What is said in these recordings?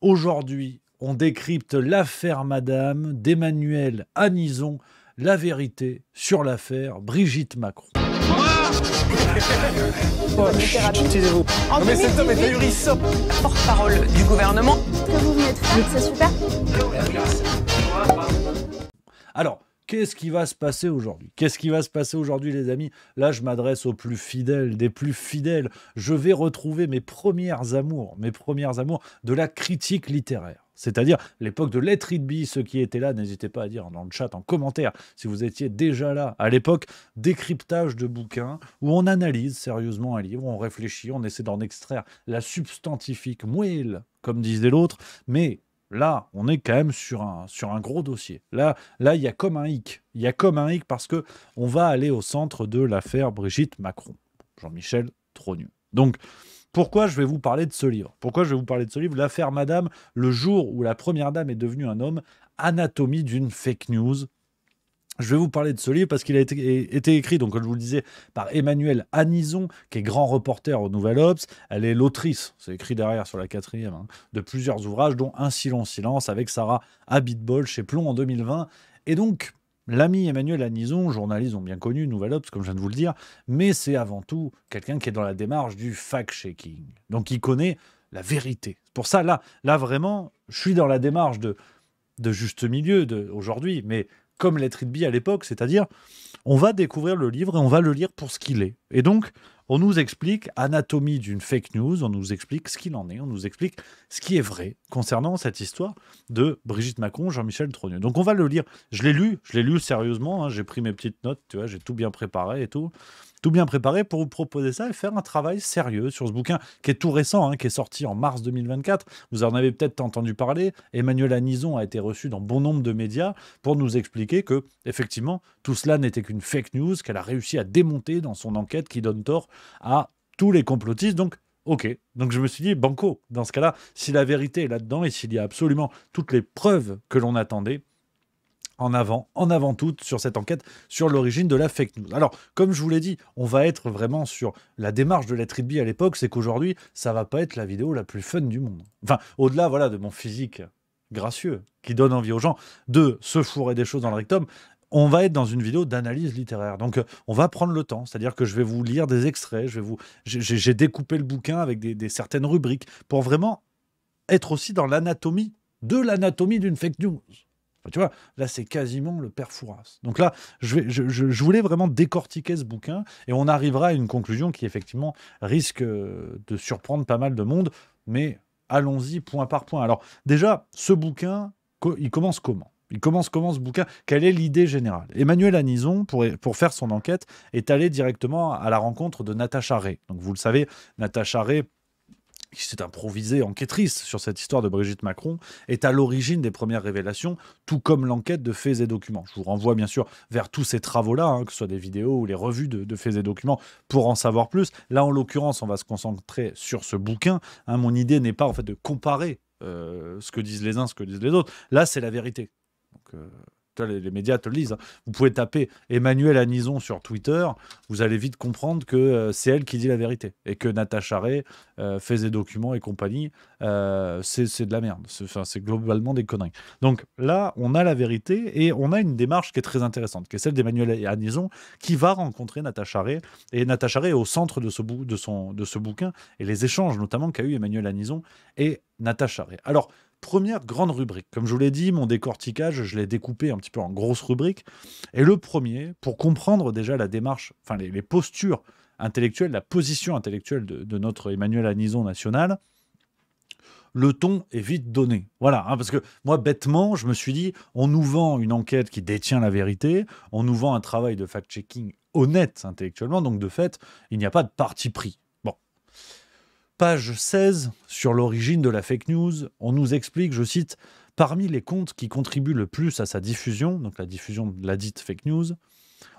Aujourd'hui, on décrypte l'affaire Madame d'Emmanuel Anison, la vérité sur l'affaire Brigitte Macron. mais porte-parole du gouvernement. que vous venez de c'est super. Alors, Qu'est-ce qui va se passer aujourd'hui Qu'est-ce qui va se passer aujourd'hui, les amis Là, je m'adresse aux plus fidèles, des plus fidèles. Je vais retrouver mes premières amours, mes premières amours de la critique littéraire. C'est-à-dire l'époque de Let It Be, ceux qui étaient là, n'hésitez pas à dire dans le chat, en commentaire, si vous étiez déjà là à l'époque, décryptage de bouquins, où on analyse sérieusement un livre, on réfléchit, on essaie d'en extraire la substantifique moelle, comme disait l'autre, mais Là, on est quand même sur un, gros dossier. Là, là, il y a comme un hic. Il y a comme un hic parce que on va aller au centre de l'affaire Brigitte Macron. Jean-Michel, trop nul. Donc, pourquoi je vais vous parler de ce livre Pourquoi je vais vous parler de ce livre L'affaire Madame, le jour où la première dame est devenue un homme, anatomie d'une fake news je vais vous parler de ce livre parce qu'il a été, écrit, donc comme je vous le disais, par Emmanuel Anison, qui est grand reporter au Nouvel Ops. Elle est l'autrice, c'est écrit derrière sur la quatrième, hein, de plusieurs ouvrages, dont Un silence silence avec Sarah Abitbol, chez Plomb en 2020. Et donc, l'ami Emmanuel Anison, journaliste ont bien connu, Nouvel Ops, comme je viens de vous le dire, mais c'est avant tout quelqu'un qui est dans la démarche du fact-checking. Donc, il connaît la vérité. Pour ça, là, là vraiment, je suis dans la démarche de, de juste milieu aujourd'hui, mais comme les be à l'époque, c'est-à-dire on va découvrir le livre et on va le lire pour ce qu'il est. Et donc, on nous explique anatomie d'une fake news, on nous explique ce qu'il en est, on nous explique ce qui est vrai concernant cette histoire de Brigitte Macron, Jean-Michel Trogneux. Donc on va le lire. Je l'ai lu, je l'ai lu sérieusement, hein. j'ai pris mes petites notes, tu vois, j'ai tout bien préparé et tout. Tout bien préparé pour vous proposer ça et faire un travail sérieux sur ce bouquin qui est tout récent, hein, qui est sorti en mars 2024. Vous en avez peut-être entendu parler. Emmanuel Anison a été reçu dans bon nombre de médias pour nous expliquer que, effectivement, tout cela n'était qu'une fake news qu'elle a réussi à démonter dans son enquête qui donne tort à tous les complotistes. Donc, ok. Donc, je me suis dit, banco, dans ce cas-là, si la vérité est là-dedans et s'il y a absolument toutes les preuves que l'on attendait, en avant, en avant toute, sur cette enquête sur l'origine de la fake news. Alors, comme je vous l'ai dit, on va être vraiment sur la démarche de la B à l'époque, c'est qu'aujourd'hui, ça va pas être la vidéo la plus fun du monde. Enfin, au-delà, voilà, de mon physique gracieux qui donne envie aux gens de se fourrer des choses dans le rectum, on va être dans une vidéo d'analyse littéraire. Donc, euh, on va prendre le temps. C'est-à-dire que je vais vous lire des extraits. Je vais vous, j'ai découpé le bouquin avec des, certaines rubriques pour vraiment être aussi dans l'anatomie de l'anatomie d'une fake news. tu vois, là, c'est quasiment le père Fouras. Donc là, je, voulais vraiment décortiquer ce bouquin et on arrivera à une conclusion qui, effectivement, risque euh, de surprendre pas mal de monde. Mais allons-y point par point. Alors, déjà, ce bouquin, il commence comment il commence comment ce bouquin Quelle est l'idée générale Emmanuel Anison, pour, pour faire son enquête, est allé directement à la rencontre de Natacha Ray. Donc vous le savez, Natacha Ray, qui s'est improvisée enquêtrice sur cette histoire de Brigitte Macron, est à l'origine des premières révélations, tout comme l'enquête de faits et documents. Je vous renvoie bien sûr vers tous ces travaux-là, hein, que ce soit des vidéos ou les revues de, faits et documents, pour en savoir plus. Là, en l'occurrence, on va se concentrer sur ce bouquin. Hein, mon idée n'est pas en fait de comparer euh, ce que disent les uns, ce que disent les autres. Là, c'est la vérité. Euh, les, médias te le disent. Hein. Vous pouvez taper Emmanuel Anison sur Twitter, vous allez vite comprendre que euh, c'est elle qui dit la vérité et que Natacha Ray faisait euh, fait des documents et compagnie. c'est de la merde. C'est globalement des conneries. Donc là, on a la vérité et on a une démarche qui est très intéressante, qui est celle d'Emmanuel Anison qui va rencontrer Natacha Ray. Et Natacha Ray est au centre de ce, de son, de ce bouquin et les échanges notamment qu'a eu Emmanuel Anison. Et Natacha Ré. Alors, première grande rubrique. Comme je vous l'ai dit, mon décortiquage, je l'ai découpé un petit peu en grosses rubriques. Et le premier, pour comprendre déjà la démarche, enfin les, postures intellectuelles, la position intellectuelle de, notre Emmanuel Anison national, le ton est vite donné. Voilà, hein, parce que moi, bêtement, je me suis dit, on nous vend une enquête qui détient la vérité, on nous vend un travail de fact-checking honnête intellectuellement, donc de fait, il n'y a pas de parti pris. Page 16, sur l'origine de la fake news, on nous explique, je cite, Parmi les comptes qui contribuent le plus à sa diffusion, donc la diffusion de la dite fake news,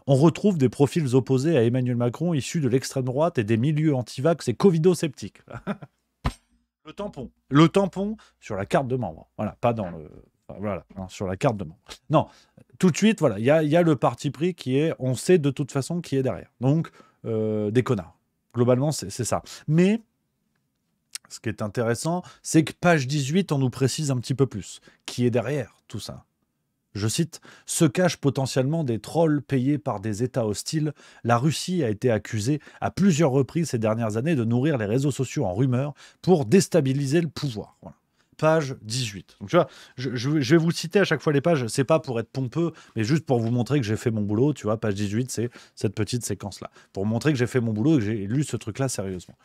on retrouve des profils opposés à Emmanuel Macron issus de l'extrême droite et des milieux antivax et covido-sceptiques. le tampon. Le tampon sur la carte de membre. Voilà, pas dans le. voilà, hein, sur la carte de membre. Non, tout de suite, voilà, il y, a, le parti pris qui est. On sait de toute façon qui est derrière. Donc, euh, des connards. Globalement, c'est ça. Mais ce qui est intéressant, c'est que page 18, on nous précise un petit peu plus qui est derrière tout ça. Je cite, se cachent potentiellement des trolls payés par des États hostiles. La Russie a été accusée à plusieurs reprises ces dernières années de nourrir les réseaux sociaux en rumeurs pour déstabiliser le pouvoir. Page 18. Donc tu vois, je, vais vous citer à chaque fois les pages, c'est pas pour être pompeux, mais juste pour vous montrer que j'ai fait mon boulot, tu vois, page 18, c'est cette petite séquence-là. Pour montrer que j'ai fait mon boulot et que j'ai lu ce truc-là sérieusement.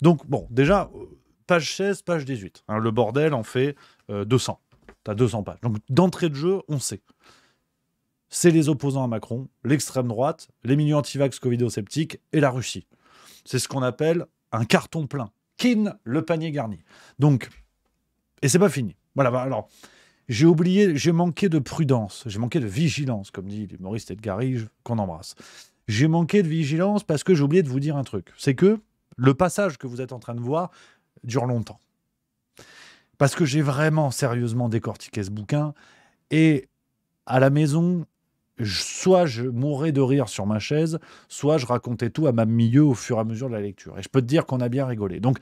Donc bon, déjà, euh, page 16, page 18. Hein, le bordel en fait 200. Tu as 200 pages. Donc d'entrée de jeu, on sait. C'est les opposants à Macron, l'extrême droite, les milieux anti-vax sceptiques et la Russie. C'est ce qu'on appelle un carton plein. Kin, le panier garni. Donc, et c'est pas fini. Voilà, bah, alors, j'ai oublié, j'ai manqué de prudence, j'ai manqué de vigilance, comme dit l'humoriste Edgar qu'on embrasse. J'ai manqué de vigilance parce que j'ai oublié de vous dire un truc. C'est que le passage que vous êtes en train de voir, dure longtemps. Parce que j'ai vraiment sérieusement décortiqué ce bouquin et à la maison, soit je mourais de rire sur ma chaise, soit je racontais tout à ma milieu au fur et à mesure de la lecture. Et je peux te dire qu'on a bien rigolé. Donc,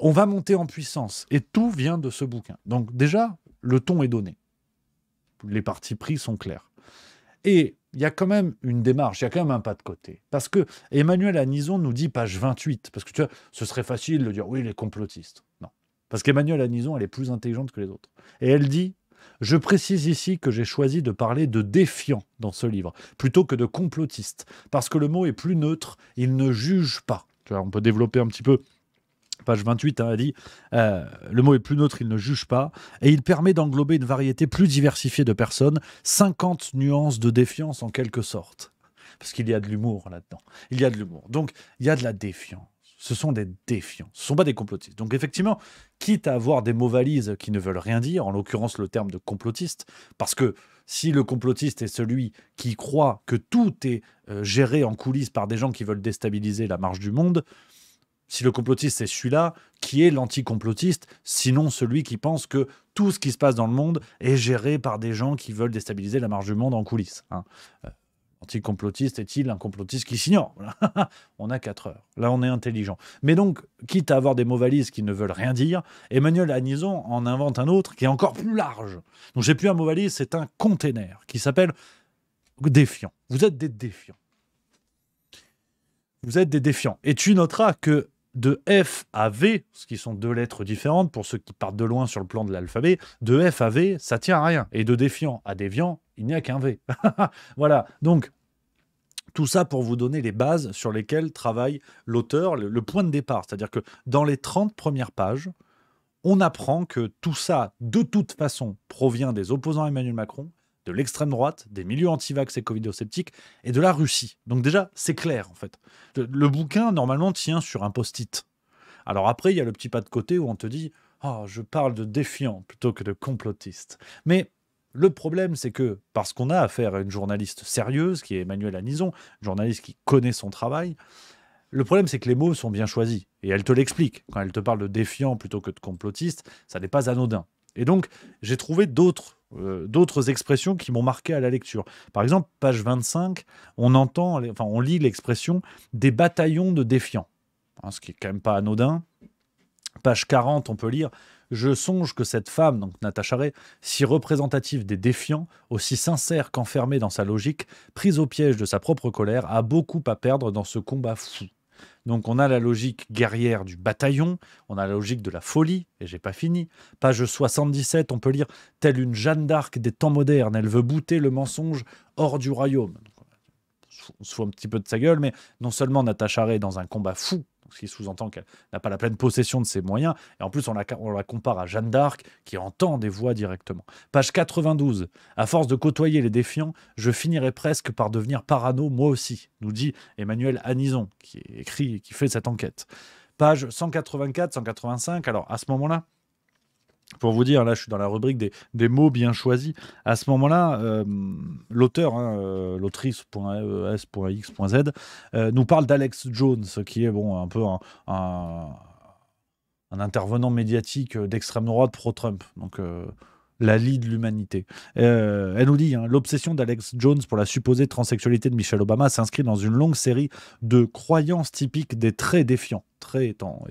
on va monter en puissance. Et tout vient de ce bouquin. Donc, déjà, le ton est donné. Les parties pris sont clairs. Et il y a quand même une démarche, il y a quand même un pas de côté. Parce que Emmanuel Anison nous dit, page 28, parce que tu vois, ce serait facile de dire, oui, il est complotiste ». Non. Parce qu'Emmanuel Anison, elle est plus intelligente que les autres. Et elle dit, je précise ici que j'ai choisi de parler de défiant dans ce livre, plutôt que de complotiste, parce que le mot est plus neutre, il ne juge pas. Tu vois, on peut développer un petit peu page 28, hein, elle dit euh, Le mot est plus neutre, il ne juge pas, et il permet d'englober une variété plus diversifiée de personnes, 50 nuances de défiance en quelque sorte. Parce qu'il y a de l'humour là-dedans. Il y a de l'humour. Donc, il y a de la défiance. Ce sont des défiants. Ce ne sont pas des complotistes. Donc, effectivement, quitte à avoir des mots valises qui ne veulent rien dire, en l'occurrence le terme de complotiste, parce que si le complotiste est celui qui croit que tout est euh, géré en coulisses par des gens qui veulent déstabiliser la marche du monde, si le complotiste, c'est celui-là, qui est l'anticomplotiste, sinon celui qui pense que tout ce qui se passe dans le monde est géré par des gens qui veulent déstabiliser la marge du monde en coulisses. Anti-complotiste hein. euh, anticomplotiste est-il un complotiste qui s'ignore On a 4 heures. Là, on est intelligent. Mais donc, quitte à avoir des mots valises qui ne veulent rien dire, Emmanuel Anison en invente un autre qui est encore plus large. Donc, j'ai plus un mot c'est un conteneur qui s'appelle défiant. Vous êtes des défiants. Vous êtes des défiants. Et tu noteras que de F à V, ce qui sont deux lettres différentes pour ceux qui partent de loin sur le plan de l'alphabet, de F à V, ça tient à rien. Et de défiant à déviant, il n'y a qu'un V. voilà, donc tout ça pour vous donner les bases sur lesquelles travaille l'auteur, le, point de départ. C'est-à-dire que dans les 30 premières pages, on apprend que tout ça, de toute façon, provient des opposants à Emmanuel Macron de l'extrême droite, des milieux anti-vax, et sceptiques et de la Russie. Donc déjà, c'est clair, en fait. Le, bouquin, normalement, tient sur un post-it. Alors après, il y a le petit pas de côté où on te dit « ah, je parle de défiant plutôt que de complotiste ». Mais le problème, c'est que, parce qu'on a affaire à une journaliste sérieuse, qui est Emmanuelle Anison, journaliste qui connaît son travail, le problème, c'est que les mots sont bien choisis. Et elle te l'explique. Quand elle te parle de défiant plutôt que de complotiste, ça n'est pas anodin. Et donc, j'ai trouvé d'autres euh, d'autres expressions qui m'ont marqué à la lecture. Par exemple, page 25, on entend, enfin, on lit l'expression des bataillons de défiants, hein, ce qui est quand même pas anodin. Page 40, on peut lire Je songe que cette femme, donc Natacha Ray, si représentative des défiants, aussi sincère qu'enfermée dans sa logique, prise au piège de sa propre colère, a beaucoup à perdre dans ce combat fou. Donc on a la logique guerrière du bataillon, on a la logique de la folie, et j'ai pas fini. Page 77, on peut lire Telle une Jeanne d'Arc des temps modernes, elle veut bouter le mensonge hors du royaume. on se fout un petit peu de sa gueule, mais non seulement Natacha Ray, dans un combat fou ce qui sous-entend qu'elle n'a pas la pleine possession de ses moyens. Et en plus, on la, compare à Jeanne d'Arc, qui entend des voix directement. Page 92. À force de côtoyer les défiants, je finirai presque par devenir parano moi aussi, nous dit Emmanuel Anison, qui écrit et qui fait cette enquête. Page 184-185. Alors, à ce moment-là, pour vous dire, là, je suis dans la rubrique des, mots bien choisis. À ce moment-là, euh, l'auteur, hein, euh, l'autrice.es.x.z, euh, nous parle d'Alex Jones, qui est bon, un peu un, intervenant médiatique d'extrême droite pro-Trump. Donc, la lie de l'humanité. Euh, elle nous dit hein, l'obsession d'Alex Jones pour la supposée transsexualité de Michelle Obama s'inscrit dans une longue série de croyances typiques des très défiants. Très étant,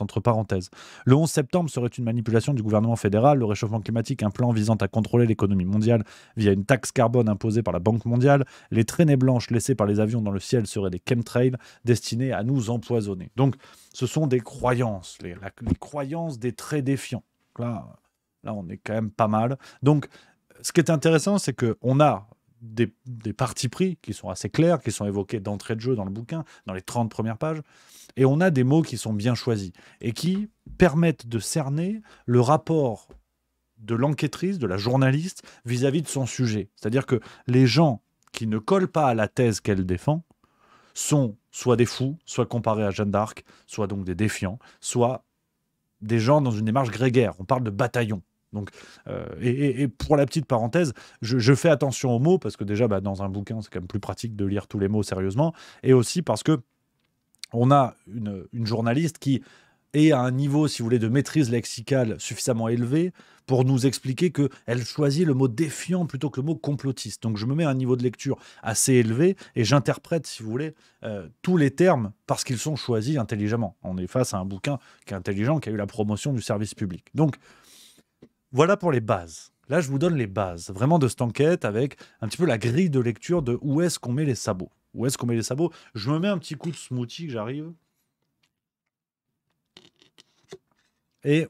entre parenthèses. Le 11 septembre serait une manipulation du gouvernement fédéral, le réchauffement climatique, un plan visant à contrôler l'économie mondiale via une taxe carbone imposée par la Banque mondiale, les traînées blanches laissées par les avions dans le ciel seraient des chemtrails destinés à nous empoisonner. Donc ce sont des croyances, les, croyances des très défiants. Là, on est quand même pas mal. Donc, ce qui est intéressant, c'est qu'on a des, des partis pris qui sont assez clairs, qui sont évoqués d'entrée de jeu dans le bouquin, dans les 30 premières pages, et on a des mots qui sont bien choisis et qui permettent de cerner le rapport de l'enquêtrice, de la journaliste, vis-à-vis de son sujet. C'est-à-dire que les gens qui ne collent pas à la thèse qu'elle défend sont soit des fous, soit comparés à Jeanne d'Arc, soit donc des défiants, soit des gens dans une démarche grégaire. On parle de bataillon. Donc, euh, et, pour la petite parenthèse, je, fais attention aux mots parce que déjà, bah, dans un bouquin, c'est quand même plus pratique de lire tous les mots sérieusement, et aussi parce que on a une, journaliste qui est à un niveau, si vous voulez, de maîtrise lexicale suffisamment élevé pour nous expliquer que elle choisit le mot défiant plutôt que le mot complotiste. Donc je me mets à un niveau de lecture assez élevé et j'interprète, si vous voulez, euh, tous les termes parce qu'ils sont choisis intelligemment. On est face à un bouquin qui est intelligent, qui a eu la promotion du service public. Donc voilà pour les bases. Là, je vous donne les bases, vraiment de cette enquête, avec un petit peu la grille de lecture de où est-ce qu'on met les sabots. Où est-ce qu'on met les sabots Je me mets un petit coup de smoothie, j'arrive. Et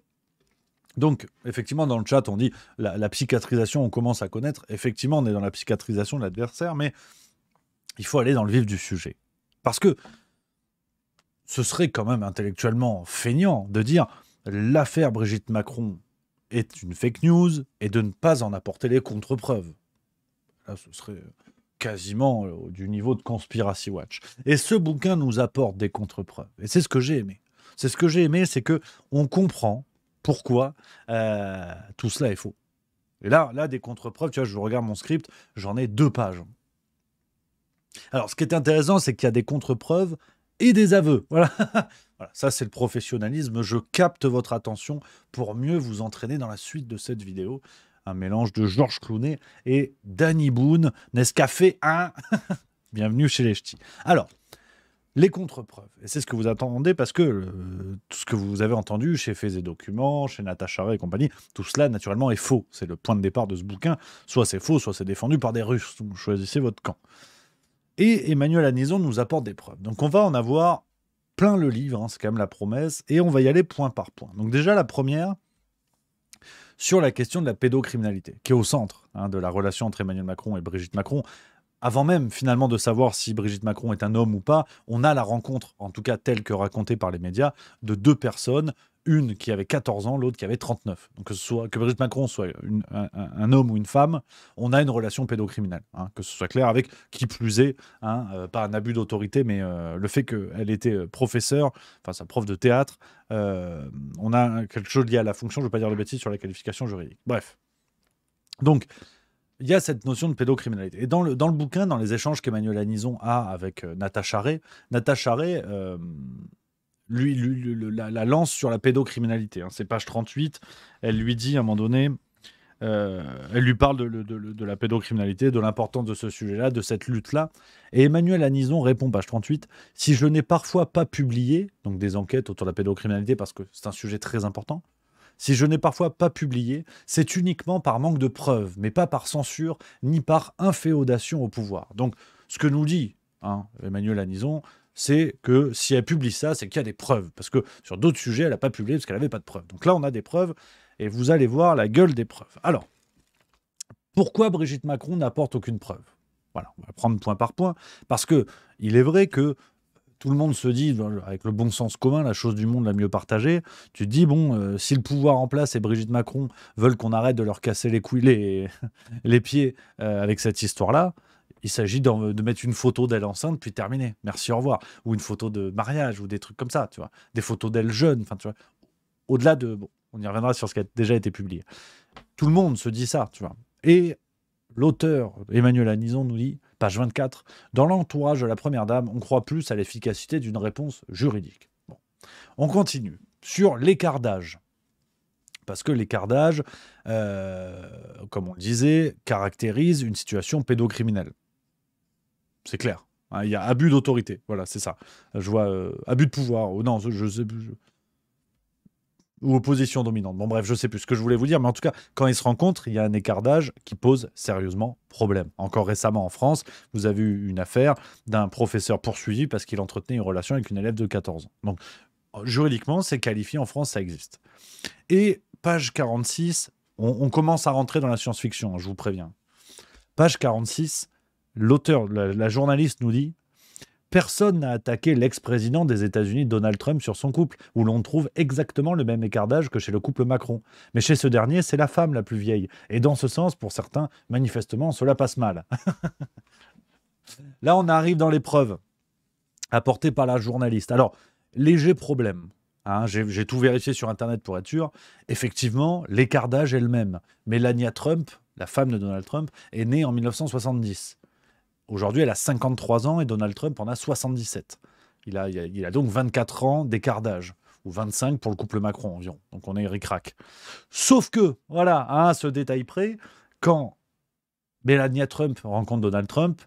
donc, effectivement, dans le chat, on dit la, psychiatrisation, on commence à connaître. Effectivement, on est dans la psychiatrisation de l'adversaire, mais il faut aller dans le vif du sujet. Parce que ce serait quand même intellectuellement feignant de dire l'affaire Brigitte Macron, est une fake news et de ne pas en apporter les contre-preuves. Là, ce serait quasiment euh, du niveau de Conspiracy Watch. Et ce bouquin nous apporte des contre-preuves. Et c'est ce que j'ai aimé. C'est ce que j'ai aimé, c'est que on comprend pourquoi euh, tout cela est faux. Et là, là, des contre-preuves, tu vois, je regarde mon script, j'en ai deux pages. Alors, ce qui est intéressant, c'est qu'il y a des contre-preuves et des aveux. Voilà. ça, c'est le professionnalisme. Je capte votre attention pour mieux vous entraîner dans la suite de cette vidéo. Un mélange de Georges Clooney et Danny Boone. N'est-ce qu'a fait un Bienvenue chez les ch'tis. Alors, les contre-preuves. Et c'est ce que vous attendez parce que euh, tout ce que vous avez entendu chez fais et Documents, chez Natacha Ray et compagnie, tout cela naturellement est faux. C'est le point de départ de ce bouquin. Soit c'est faux, soit c'est défendu par des Russes. Vous choisissez votre camp. Et Emmanuel Anison nous apporte des preuves. Donc on va en avoir plein le livre, hein, c'est quand même la promesse, et on va y aller point par point. Donc déjà la première, sur la question de la pédocriminalité, qui est au centre hein, de la relation entre Emmanuel Macron et Brigitte Macron. Avant même finalement de savoir si Brigitte Macron est un homme ou pas, on a la rencontre, en tout cas telle que racontée par les médias, de deux personnes une qui avait 14 ans, l'autre qui avait 39. Donc que ce soit que Brigitte Macron soit un, homme ou une femme, on a une relation pédocriminelle, hein. que ce soit clair, avec qui plus est, hein, euh, pas un abus d'autorité, mais euh, le fait qu'elle était euh, professeure, enfin sa prof de théâtre, on a quelque chose lié à la fonction, je ne veux pas dire de bêtises sur la qualification juridique. Bref. Donc, il y a cette notion de pédocriminalité. Et dans le, dans le bouquin, dans les échanges qu'Emmanuel Anison a avec Natacha Ray, Natacha Ray lui, la, lance sur la pédocriminalité. Hein. C'est page 38. Elle lui dit à un moment donné, euh, elle lui parle de, la pédocriminalité, de l'importance de ce sujet-là, de cette lutte-là. Et Emmanuel Anison répond, page 38, Si je n'ai parfois pas publié, donc des enquêtes autour de la pédocriminalité, parce que c'est un sujet très important, si je n'ai parfois pas publié, c'est uniquement par manque de preuves, mais pas par censure, ni par inféodation au pouvoir. Donc, ce que nous dit hein, Emmanuel Anison, c'est que si elle publie ça, c'est qu'il y a des preuves. Parce que sur d'autres sujets, elle n'a pas publié parce qu'elle n'avait pas de preuves. Donc là, on a des preuves et vous allez voir la gueule des preuves. Alors, pourquoi Brigitte Macron n'apporte aucune preuve Voilà, on va prendre point par point. Parce que il est vrai que tout le monde se dit, avec le bon sens commun, la chose du monde la mieux partagée, tu dis, bon, euh, si le pouvoir en place et Brigitte Macron veulent qu'on arrête de leur casser les couilles, les, pieds euh, avec cette histoire-là, il s'agit de mettre une photo d'elle enceinte, puis terminer. Merci, au revoir. Ou une photo de mariage, ou des trucs comme ça, tu vois. Des photos d'elle jeune, enfin, tu vois. Au-delà de. Bon, on y reviendra sur ce qui a déjà été publié. Tout le monde se dit ça, tu vois. Et l'auteur, Emmanuel Anison, nous dit, page 24, dans l'entourage de la Première Dame, on croit plus à l'efficacité d'une réponse juridique. Bon. On continue sur l'écart d'âge parce que l'écart d'âge, euh, comme on le disait, caractérise une situation pédocriminelle. C'est clair. Hein, il y a abus d'autorité. Voilà, c'est ça. Je vois euh, abus de pouvoir. non, je sais plus. Ou opposition dominante. Bon, bref, je sais plus ce que je voulais vous dire. Mais en tout cas, quand ils se rencontrent, il y a un écart qui pose sérieusement problème. Encore récemment en France, vous avez eu une affaire d'un professeur poursuivi parce qu'il entretenait une relation avec une élève de 14 ans. Donc, juridiquement, c'est qualifié en France, ça existe. Et page 46, on commence à rentrer dans la science-fiction, hein, je vous préviens. Page 46, l'auteur, la, journaliste nous dit personne n'a attaqué l'ex-président des États-Unis Donald Trump sur son couple, où l'on trouve exactement le même écartage que chez le couple Macron. Mais chez ce dernier, c'est la femme la plus vieille. Et dans ce sens, pour certains, manifestement, cela passe mal. Là, on arrive dans l'épreuve apportée par la journaliste. Alors, léger problème. Hein, j'ai tout vérifié sur Internet pour être sûr. Effectivement, l'écartage est le même. Melania Trump, la femme de Donald Trump, est née en 1970. Aujourd'hui, elle a 53 ans et Donald Trump en a 77. Il a, donc 24 ans d'écart d'âge, ou 25 pour le couple Macron environ. Donc on est ric-rac. Sauf que, voilà, à ce détail près, quand Melania Trump rencontre Donald Trump,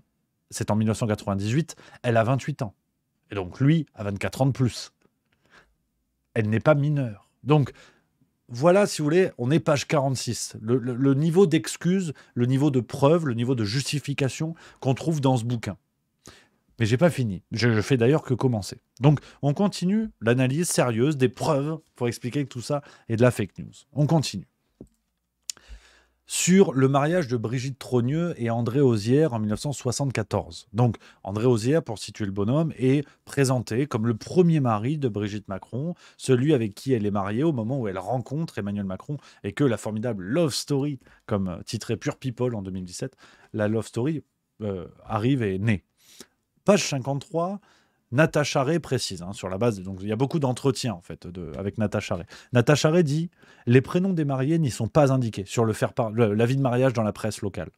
c'est en 1998, elle a 28 ans. Et donc lui a 24 ans de plus. Elle n'est pas mineure. Donc voilà, si vous voulez, on est page 46. Le, le, niveau d'excuses, le niveau de preuve, le niveau de justification qu'on trouve dans ce bouquin. Mais j'ai pas fini. Je, je fais d'ailleurs que commencer. Donc, on continue l'analyse sérieuse des preuves pour expliquer que tout ça est de la fake news. On continue sur le mariage de Brigitte Trogneux et André Ozière en 1974. Donc, André Ozière, pour situer le bonhomme, est présenté comme le premier mari de Brigitte Macron, celui avec qui elle est mariée au moment où elle rencontre Emmanuel Macron et que la formidable Love Story, comme titré Pure People en 2017, la Love Story euh, arrive et est née. Page 53, Natacha Ray précise, hein, sur la base, donc il y a beaucoup d'entretiens en fait avec Natacha Ray. Natacha Ray dit Les prénoms des mariés n'y sont pas indiqués sur le faire l'avis de mariage dans la presse locale.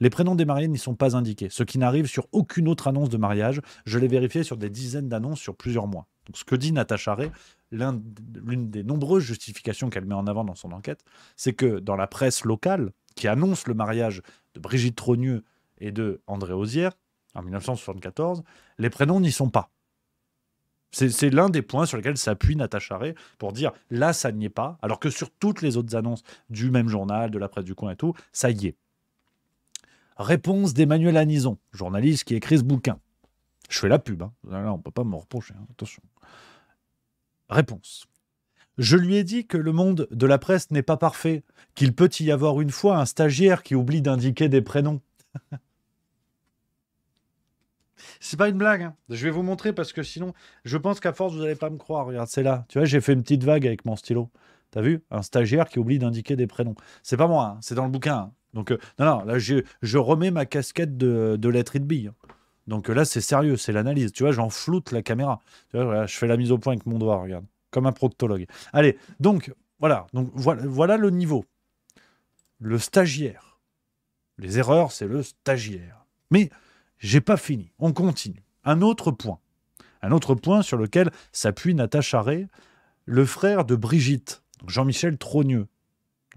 Les prénoms des mariés n'y sont pas indiqués, ce qui n'arrive sur aucune autre annonce de mariage. Je l'ai vérifié sur des dizaines d'annonces sur plusieurs mois. Donc, ce que dit Natacha Ray, l'une des nombreuses justifications qu'elle met en avant dans son enquête, c'est que dans la presse locale, qui annonce le mariage de Brigitte Trogneux et de André Ozière en 1974, les prénoms n'y sont pas. C'est l'un des points sur lesquels s'appuie Natacha Ray pour dire là, ça n'y est pas, alors que sur toutes les autres annonces du même journal, de la presse du coin et tout, ça y est. Réponse d'Emmanuel Anison, journaliste qui écrit ce bouquin. Je fais la pub, hein. on ne peut pas me reprocher, hein, attention. Réponse. Je lui ai dit que le monde de la presse n'est pas parfait, qu'il peut y avoir une fois un stagiaire qui oublie d'indiquer des prénoms. C'est pas une blague. Hein. Je vais vous montrer parce que sinon, je pense qu'à force, vous n'allez pas me croire. Regarde, c'est là. Tu vois, j'ai fait une petite vague avec mon stylo. T'as vu Un stagiaire qui oublie d'indiquer des prénoms. C'est pas moi, hein. c'est dans le bouquin. Hein. Donc, euh, non, non, là, je, je, remets ma casquette de, de et de bille. Donc euh, là, c'est sérieux, c'est l'analyse. Tu vois, j'en floute la caméra. je fais la mise au point avec mon doigt, regarde. Comme un proctologue. Allez, donc, voilà. Donc, voilà, voilà le niveau. Le stagiaire. Les erreurs, c'est le stagiaire. Mais j'ai pas fini. On continue. Un autre point. Un autre point sur lequel s'appuie Natacha Ray, le frère de Brigitte, Jean-Michel Trogneux.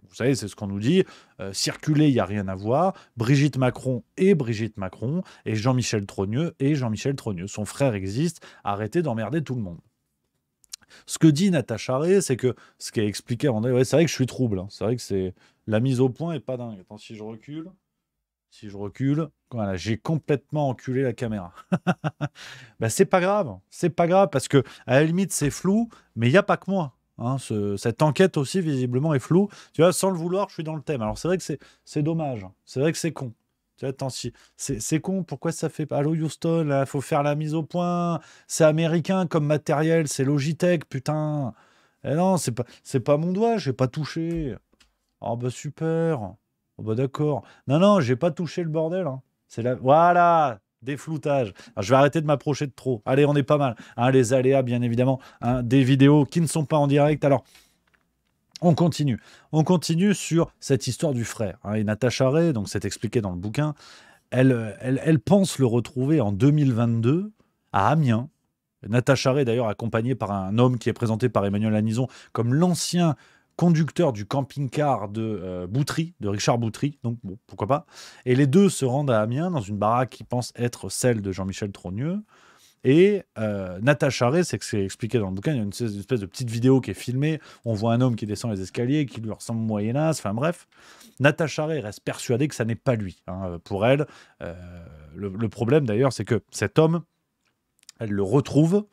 Vous savez, c'est ce qu'on nous dit. Euh, circuler, il n'y a rien à voir. Brigitte Macron et Brigitte Macron, et Jean-Michel Trogneux et Jean-Michel Trogneux. Son frère existe. Arrêtez d'emmerder tout le monde. Ce que dit Natacha Ray, c'est que ce qui est expliqué, avant, c'est vrai que je suis trouble. Hein. C'est vrai que c'est la mise au point est pas dingue. Attends, si je recule. Si je recule, voilà, j'ai complètement enculé la caméra. Bah c'est pas grave, c'est pas grave parce que à la limite c'est flou, mais il n'y a pas que moi. Hein, cette enquête aussi visiblement est floue. Tu vois, sans le vouloir, je suis dans le thème. Alors c'est vrai que c'est dommage, c'est vrai que c'est con. Tu vois, attends, c'est con, pourquoi ça fait pas Allô Houston, il faut faire la mise au point. C'est américain comme matériel, c'est Logitech, putain. Eh non, c'est pas, c'est pas mon doigt, j'ai pas touché. Oh bah super. Oh bah d'accord. Non, non, j'ai pas touché le bordel. Hein. C'est la... Voilà, des floutages. Ah, je vais arrêter de m'approcher de trop. Allez, on est pas mal. Hein, les aléas, bien évidemment. Hein, des vidéos qui ne sont pas en direct. Alors, on continue. On continue sur cette histoire du frère. Et Natacha Ray, donc c'est expliqué dans le bouquin, elle, elle, elle, pense le retrouver en 2022 à Amiens. Natacha Ray, d'ailleurs, accompagnée par un homme qui est présenté par Emmanuel Anison comme l'ancien conducteur du camping-car de euh, Boutry, de Richard Boutry, donc bon, pourquoi pas. Et les deux se rendent à Amiens dans une baraque qui pense être celle de Jean-Michel Trogneux. Et euh, Natacha Ray, c'est que c'est expliqué dans le bouquin, il y a une espèce de petite vidéo qui est filmée, on voit un homme qui descend les escaliers, qui lui ressemble Moyen-Âge, enfin bref. Natacha Ray reste persuadée que ça n'est pas lui. Hein, pour elle, euh, le, problème d'ailleurs, c'est que cet homme, elle le retrouve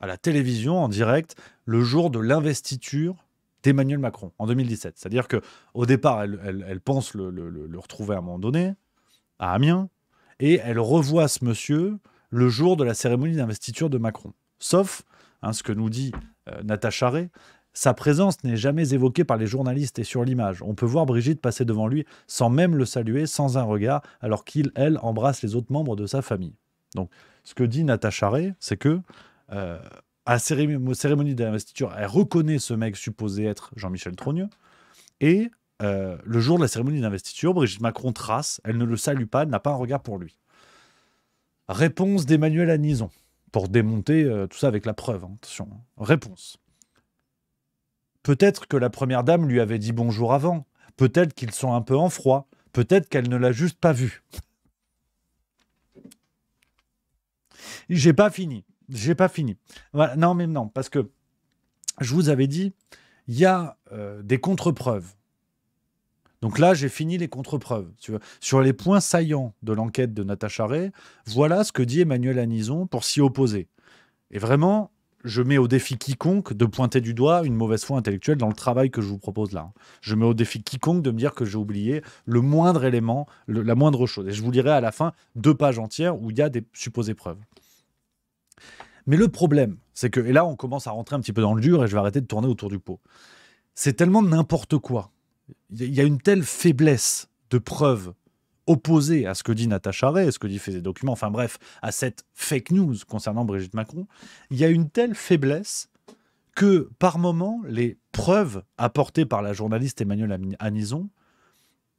à la télévision en direct le jour de l'investiture Emmanuel Macron en 2017. C'est-à-dire que départ, elle, pense le, retrouver à un moment donné, à Amiens, et elle revoit ce monsieur le jour de la cérémonie d'investiture de Macron. Sauf, hein, ce que nous dit euh, Natacha Ray, sa présence n'est jamais évoquée par les journalistes et sur l'image. On peut voir Brigitte passer devant lui sans même le saluer, sans un regard, alors qu'il, elle, embrasse les autres membres de sa famille. Donc, ce que dit Natacha Ray, c'est que euh, à la cérémonie d'investiture, elle reconnaît ce mec supposé être Jean-Michel Trogneux. Et euh, le jour de la cérémonie d'investiture, Brigitte Macron trace, elle ne le salue pas, elle n'a pas un regard pour lui. Réponse d'Emmanuel Anison, pour démonter euh, tout ça avec la preuve, hein, attention. Hein. Réponse. Peut-être que la première dame lui avait dit bonjour avant, peut-être qu'ils sont un peu en froid, peut-être qu'elle ne l'a juste pas vu. J'ai pas fini j'ai pas fini. non, mais non, parce que je vous avais dit, il y a euh, des contre-preuves. Donc là, j'ai fini les contre-preuves. Sur les points saillants de l'enquête de Natacha Ray, voilà ce que dit Emmanuel Anison pour s'y opposer. Et vraiment, je mets au défi quiconque de pointer du doigt une mauvaise foi intellectuelle dans le travail que je vous propose là. Je mets au défi quiconque de me dire que j'ai oublié le moindre élément, la moindre chose. Et je vous lirai à la fin deux pages entières où il y a des supposées preuves. Mais le problème, c'est que, et là on commence à rentrer un petit peu dans le dur et je vais arrêter de tourner autour du pot. C'est tellement n'importe quoi. Il y a une telle faiblesse de preuves opposées à ce que dit Natacha Ray, à ce que dit Faisait Documents, enfin bref, à cette fake news concernant Brigitte Macron. Il y a une telle faiblesse que par moment, les preuves apportées par la journaliste Emmanuelle Anison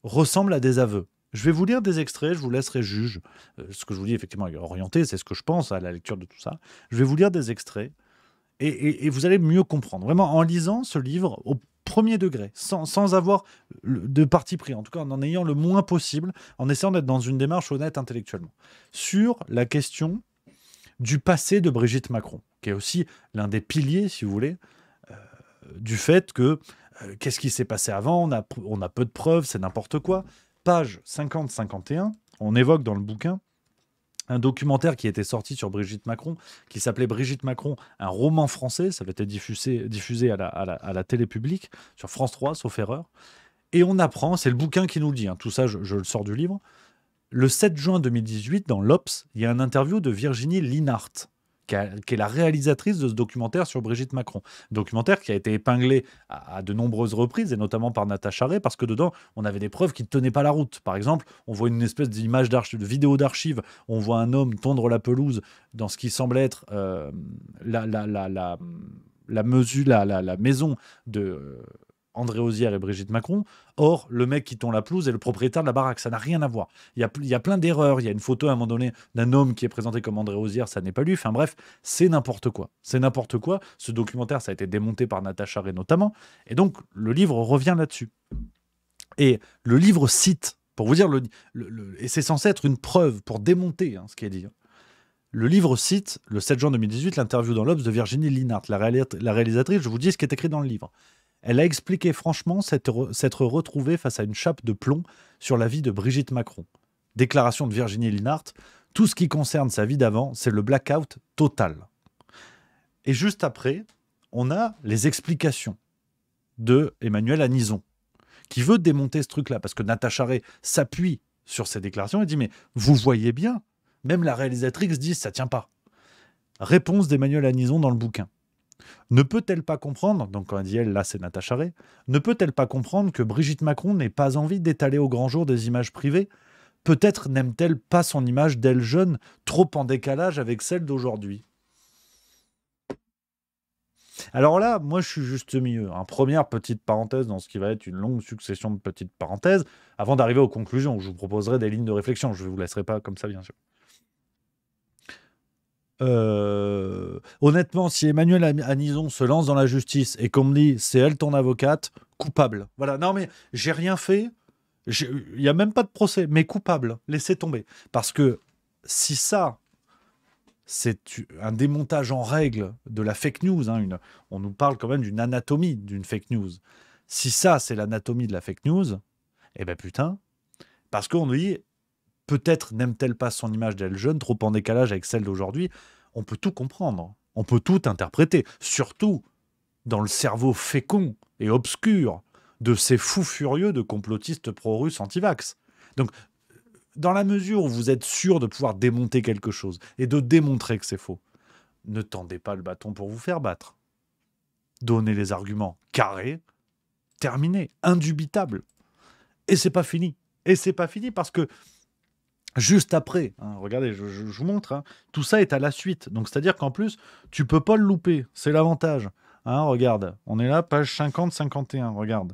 ressemblent à des aveux. Je vais vous lire des extraits, je vous laisserai juge. Euh, ce que je vous dis, effectivement, est orienté, c'est ce que je pense à la lecture de tout ça. Je vais vous lire des extraits et, vous allez mieux comprendre. Vraiment, en lisant ce livre au premier degré, sans, avoir de parti pris, en tout cas en en ayant le moins possible, en essayant d'être dans une démarche honnête intellectuellement, sur la question du passé de Brigitte Macron, qui est aussi l'un des piliers, si vous voulez, euh, du fait que euh, qu'est-ce qui s'est passé avant on a peu de preuves, c'est n'importe quoi page 50-51, on évoque dans le bouquin un documentaire qui était sorti sur Brigitte Macron, qui s'appelait Brigitte Macron, un roman français. Ça avait été diffusé, diffusé à, la, à, télé publique, sur France 3, sauf erreur. Et on apprend, c'est le bouquin qui nous le dit, hein, tout ça je, je, le sors du livre. Le 7 juin 2018, dans l'Obs, il y a un interview de Virginie Linhart, qui, est la réalisatrice de ce documentaire sur Brigitte Macron. Documentaire qui a été épinglé à, de nombreuses reprises, et notamment par Natacha Charret, parce que dedans, on avait des preuves qui ne tenaient pas la route. Par exemple, on voit une espèce d'image de vidéo d'archive, on voit un homme tondre la pelouse dans ce qui semble être euh, la, la, la, la, mesure, la, maison de... Euh, André Ozière et Brigitte Macron. Or, le mec qui tombe la pelouse est le propriétaire de la baraque. Ça n'a rien à voir. Il y a, il y a plein d'erreurs. Il y a une photo à un moment donné d'un homme qui est présenté comme André Ozière. Ça n'est pas lui. Enfin bref, c'est n'importe quoi. C'est n'importe quoi. Ce documentaire, ça a été démonté par Natacha Ray notamment. Et donc, le livre revient là-dessus. Et le livre cite, pour vous dire, le, et c'est censé être une preuve pour démonter hein, ce qui est dit. Hein. Le livre cite, le 7 juin 2018, l'interview dans l'Obs de Virginie Linhart, la, réalisatrice. Je vous dis ce qui est écrit dans le livre. Elle a expliqué franchement s'être retrouvée face à une chape de plomb sur la vie de Brigitte Macron. Déclaration de Virginie Linhart Tout ce qui concerne sa vie d'avant, c'est le blackout total. Et juste après, on a les explications de Emmanuel Anison, qui veut démonter ce truc-là, parce que Natacha Ray s'appuie sur ces déclarations et dit Mais vous voyez bien, même la réalisatrice dit Ça tient pas. Réponse d'Emmanuel Anison dans le bouquin. Ne peut-elle pas comprendre, donc quand elle dit elle, là c'est Natacha Ray, ne peut-elle pas comprendre que Brigitte Macron n'ait pas envie d'étaler au grand jour des images privées Peut-être n'aime-t-elle pas son image d'elle jeune, trop en décalage avec celle d'aujourd'hui alors là, moi je suis juste mieux. milieu. Hein. Première petite parenthèse dans ce qui va être une longue succession de petites parenthèses, avant d'arriver aux conclusions, où je vous proposerai des lignes de réflexion. Je ne vous laisserai pas comme ça, bien sûr. Euh, honnêtement, si Emmanuel Anison se lance dans la justice et comme me dit c'est elle ton avocate, coupable. Voilà, non mais j'ai rien fait, il n'y a même pas de procès, mais coupable, laissez tomber. Parce que si ça, c'est un démontage en règle de la fake news, hein, une, on nous parle quand même d'une anatomie d'une fake news. Si ça, c'est l'anatomie de la fake news, eh ben putain, parce qu'on nous dit peut-être n'aime-t-elle pas son image d'elle jeune, trop en décalage avec celle d'aujourd'hui. On peut tout comprendre, on peut tout interpréter, surtout dans le cerveau fécond et obscur de ces fous furieux de complotistes pro-russes anti-vax. Donc, dans la mesure où vous êtes sûr de pouvoir démonter quelque chose et de démontrer que c'est faux, ne tendez pas le bâton pour vous faire battre. Donnez les arguments carrés, terminés, indubitables. Et c'est pas fini. Et c'est pas fini parce que juste après. Hein, regardez, je, vous montre. Hein. tout ça est à la suite. Donc, c'est-à-dire qu'en plus, tu peux pas le louper. C'est l'avantage. Hein, regarde, on est là, page 50-51. Regarde.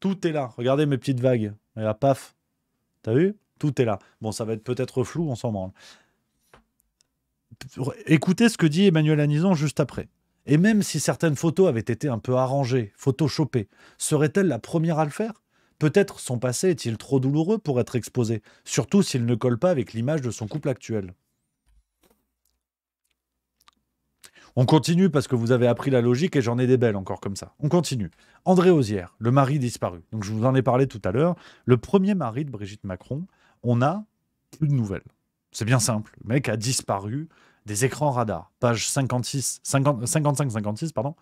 Tout est là. Regardez mes petites vagues. Et là, paf. T'as vu Tout est là. Bon, ça va être peut-être flou, on s'en branle. Écoutez ce que dit Emmanuel Anison juste après. Et même si certaines photos avaient été un peu arrangées, photoshopées, serait-elle la première à le faire Peut-être son passé est-il trop douloureux pour être exposé, surtout s'il ne colle pas avec l'image de son couple actuel. On continue parce que vous avez appris la logique et j'en ai des belles encore comme ça. On continue. André Ozière, le mari disparu. Donc je vous en ai parlé tout à l'heure. Le premier mari de Brigitte Macron, on a plus de nouvelles. C'est bien simple. Le mec a disparu des écrans radar. Page 56, 55-56, pardon.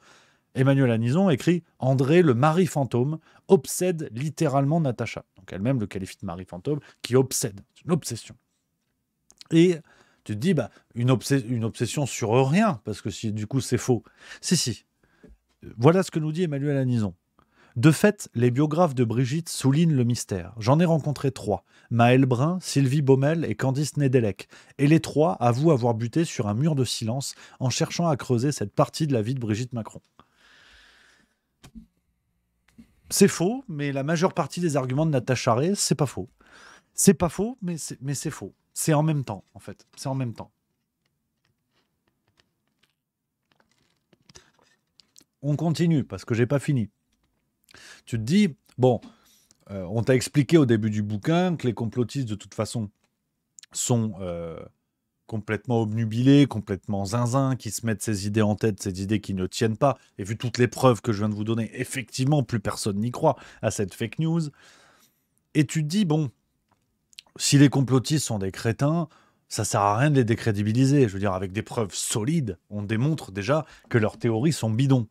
Emmanuel Anison écrit André, le mari fantôme, obsède littéralement Natacha. Donc elle-même le qualifie de mari fantôme qui obsède, une obsession. Et tu te dis, bah, une, obsession sur rien, parce que si du coup c'est faux. Si, si. Voilà ce que nous dit Emmanuel Anison. De fait, les biographes de Brigitte soulignent le mystère. J'en ai rencontré trois, Maël Brun, Sylvie Baumel et Candice Nedelec, et les trois avouent avoir buté sur un mur de silence en cherchant à creuser cette partie de la vie de Brigitte Macron. C'est faux, mais la majeure partie des arguments de Natacha Ray, c'est pas faux. C'est pas faux, mais c'est faux. C'est en même temps, en fait. C'est en même temps. On continue, parce que j'ai pas fini. Tu te dis, bon, euh, on t'a expliqué au début du bouquin que les complotistes, de toute façon, sont euh, complètement obnubilés, complètement zinzin, qui se mettent ces idées en tête, ces idées qui ne tiennent pas. Et vu toutes les preuves que je viens de vous donner, effectivement, plus personne n'y croit à cette fake news. Et tu te dis, bon, si les complotistes sont des crétins, ça sert à rien de les décrédibiliser. Je veux dire, avec des preuves solides, on démontre déjà que leurs théories sont bidons.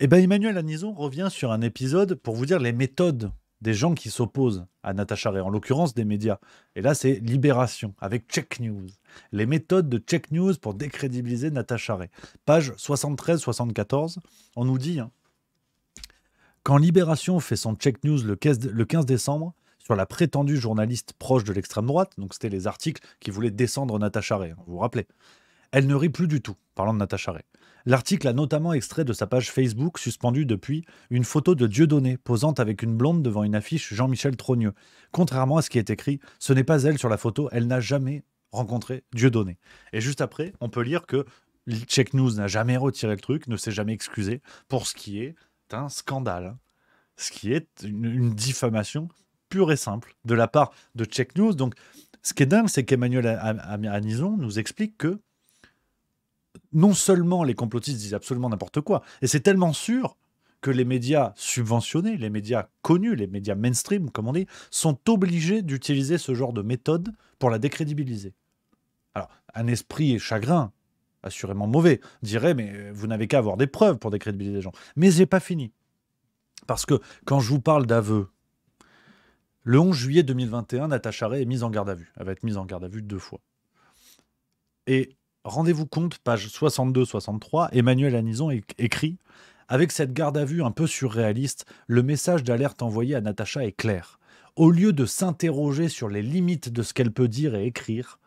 Et eh bien Emmanuel Anison revient sur un épisode pour vous dire les méthodes des gens qui s'opposent à Natacha Ray, en l'occurrence des médias. Et là, c'est Libération, avec Check News. Les méthodes de Check News pour décrédibiliser Natacha Ray. Page 73-74, on nous dit hein, Quand Libération fait son Check News le 15 décembre, sur la prétendue journaliste proche de l'extrême droite, donc c'était les articles qui voulaient descendre Natacha Ray, hein, vous vous rappelez, elle ne rit plus du tout parlant de Natacha Ray. L'article a notamment extrait de sa page Facebook, suspendue depuis, une photo de Dieudonné posant avec une blonde devant une affiche Jean-Michel Trogneux. Contrairement à ce qui est écrit, ce n'est pas elle sur la photo, elle n'a jamais rencontré Dieudonné. Et juste après, on peut lire que Check News n'a jamais retiré le truc, ne s'est jamais excusé pour ce qui est un scandale, hein. ce qui est une, diffamation pure et simple de la part de Check News. Donc, ce qui est dingue, c'est qu'Emmanuel Anison nous explique que non seulement les complotistes disent absolument n'importe quoi, et c'est tellement sûr que les médias subventionnés, les médias connus, les médias mainstream, comme on dit, sont obligés d'utiliser ce genre de méthode pour la décrédibiliser. Alors, un esprit chagrin, assurément mauvais, dirait Mais euh, vous n'avez qu'à avoir des preuves pour décrédibiliser les gens. Mais j'ai pas fini. Parce que quand je vous parle d'aveux, le 11 juillet 2021, Natacha Ray est mise en garde à vue. Elle va être mise en garde à vue deux fois. Et rendez-vous compte, page 62-63, Emmanuel Anison écrit Avec cette garde à vue un peu surréaliste, le message d'alerte envoyé à Natacha est clair. Au lieu de s'interroger sur les limites de ce qu'elle peut dire et écrire,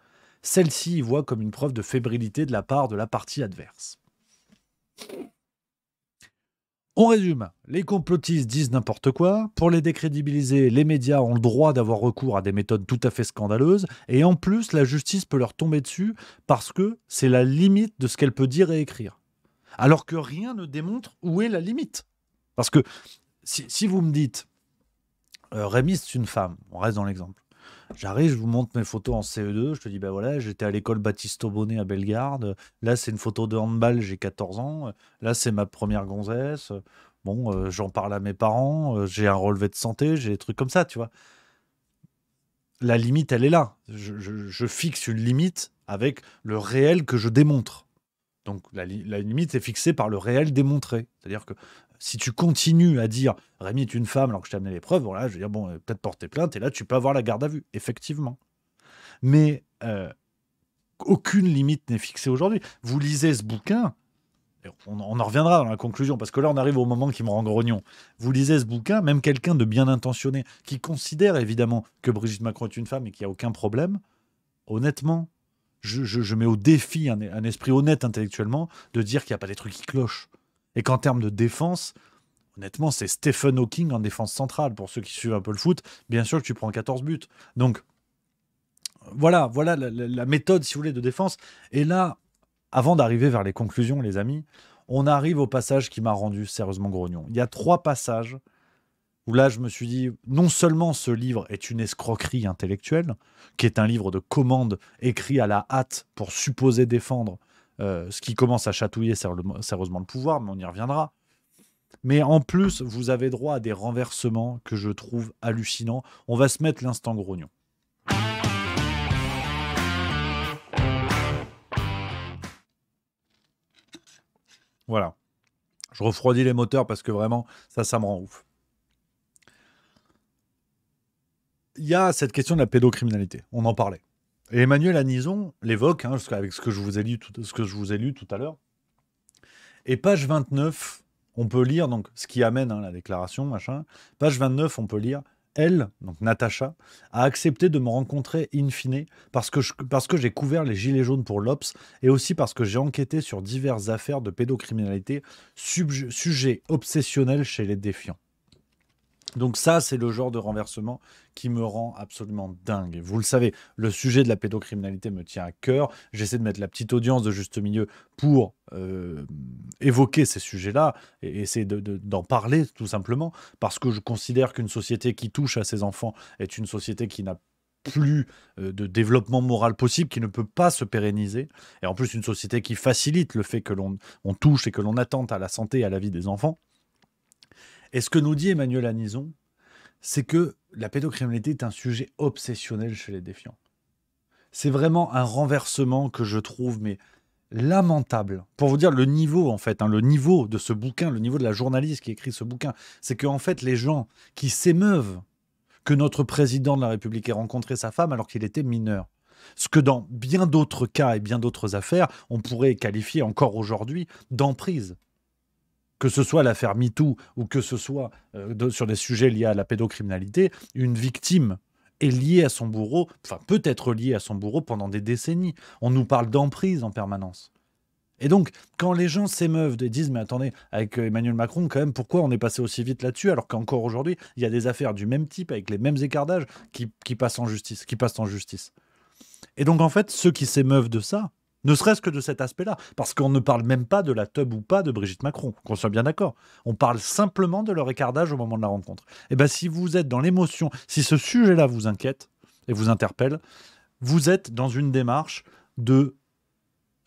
celle-ci y voit comme une preuve de fébrilité de la part de la partie adverse. On résume, les complotistes disent n'importe quoi, pour les décrédibiliser, les médias ont le droit d'avoir recours à des méthodes tout à fait scandaleuses, et en plus la justice peut leur tomber dessus parce que c'est la limite de ce qu'elle peut dire et écrire. Alors que rien ne démontre où est la limite. Parce que si, vous me dites, euh, Rémy, c'est une femme, on reste dans l'exemple, J'arrive, je vous montre mes photos en CE2. Je te dis, ben voilà, j'étais à l'école Baptiste Aubonnet à Bellegarde. Là, c'est une photo de handball, j'ai 14 ans. Là, c'est ma première gonzesse. Bon, euh, j'en parle à mes parents. Euh, j'ai un relevé de santé, j'ai des trucs comme ça, tu vois. La limite, elle est là. Je, fixe une limite avec le réel que je démontre. Donc la limite est fixée par le réel démontré. C'est-à-dire que si tu continues à dire Rémi est une femme alors que je t'ai amené les preuves, là, je vais dire, bon, euh, peut-être porter plainte, et là, tu peux avoir la garde à vue, effectivement. Mais euh, aucune limite n'est fixée aujourd'hui. Vous lisez ce bouquin, on, en reviendra dans la conclusion, parce que là, on arrive au moment qui me rend grognon. Vous lisez ce bouquin, même quelqu'un de bien intentionné, qui considère évidemment que Brigitte Macron est une femme et qu'il n'y a aucun problème, honnêtement, je, mets au défi un, un esprit honnête intellectuellement de dire qu'il n'y a pas des trucs qui clochent et qu'en termes de défense, honnêtement, c'est Stephen Hawking en défense centrale. Pour ceux qui suivent un peu le foot, bien sûr que tu prends 14 buts. Donc, voilà, voilà la, la méthode, si vous voulez, de défense. Et là, avant d'arriver vers les conclusions, les amis, on arrive au passage qui m'a rendu sérieusement grognon. Il y a trois passages où là, je me suis dit, non seulement ce livre est une escroquerie intellectuelle, qui est un livre de commande écrit à la hâte pour supposer défendre euh, ce qui commence à chatouiller sérieusement le pouvoir, mais on y reviendra. Mais en plus, vous avez droit à des renversements que je trouve hallucinants. On va se mettre l'instant grognon. Voilà. Je refroidis les moteurs parce que vraiment, ça, ça me rend ouf. Il y a cette question de la pédocriminalité. On en parlait. Emmanuel Anison l'évoque, hein, avec ce que je vous ai lu tout, ce que je vous ai lu tout à l'heure. Et page 29, on peut lire donc ce qui amène hein, la déclaration, machin. Page 29, on peut lire elle, donc Natacha, a accepté de me rencontrer in fine parce que, j'ai couvert les gilets jaunes pour l'OPS et aussi parce que j'ai enquêté sur diverses affaires de pédocriminalité, sujet obsessionnel chez les défiants. Donc ça, c'est le genre de renversement qui me rend absolument dingue. Vous le savez, le sujet de la pédocriminalité me tient à cœur. J'essaie de mettre la petite audience de juste milieu pour euh, évoquer ces sujets-là et essayer d'en parler tout simplement, parce que je considère qu'une société qui touche à ses enfants est une société qui n'a plus euh, de développement moral possible, qui ne peut pas se pérenniser. Et en plus, une société qui facilite le fait que l'on touche et que l'on attente à la santé et à la vie des enfants. Et ce que nous dit Emmanuel Anison, c'est que la pédocriminalité est un sujet obsessionnel chez les défiants. C'est vraiment un renversement que je trouve, mais lamentable. Pour vous dire le niveau, en fait, hein, le niveau de ce bouquin, le niveau de la journaliste qui écrit ce bouquin, c'est qu'en fait, les gens qui s'émeuvent que notre président de la République ait rencontré sa femme alors qu'il était mineur, ce que dans bien d'autres cas et bien d'autres affaires, on pourrait qualifier encore aujourd'hui d'emprise que ce soit l'affaire MeToo ou que ce soit euh, sur des sujets liés à la pédocriminalité, une victime est liée à son bourreau, enfin peut être liée à son bourreau pendant des décennies. On nous parle d'emprise en permanence. Et donc, quand les gens s'émeuvent et disent, mais attendez, avec euh, Emmanuel Macron, quand même, pourquoi on est passé aussi vite là-dessus, alors qu'encore aujourd'hui, il y a des affaires du même type, avec les mêmes écartages, qui, qui passent en justice, qui passent en justice. Et donc, en fait, ceux qui s'émeuvent de ça, ne serait-ce que de cet aspect-là. Parce qu'on ne parle même pas de la tub ou pas de Brigitte Macron, qu'on soit bien d'accord. On parle simplement de leur écartage au moment de la rencontre. Et eh bien, si vous êtes dans l'émotion, si ce sujet-là vous inquiète et vous interpelle, vous êtes dans une démarche de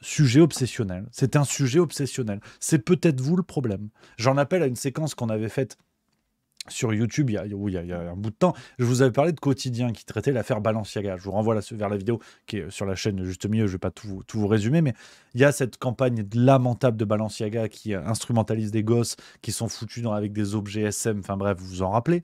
sujet obsessionnel. C'est un sujet obsessionnel. C'est peut-être vous le problème. J'en appelle à une séquence qu'on avait faite sur YouTube, il y, a, un bout de temps, je vous avais parlé de Quotidien qui traitait l'affaire Balenciaga. Je vous renvoie vers la vidéo qui est sur la chaîne Juste Mieux, je ne vais pas tout, vous résumer, mais il y a cette campagne lamentable de Balenciaga qui instrumentalise des gosses qui sont foutus avec des objets SM, enfin bref, vous vous en rappelez.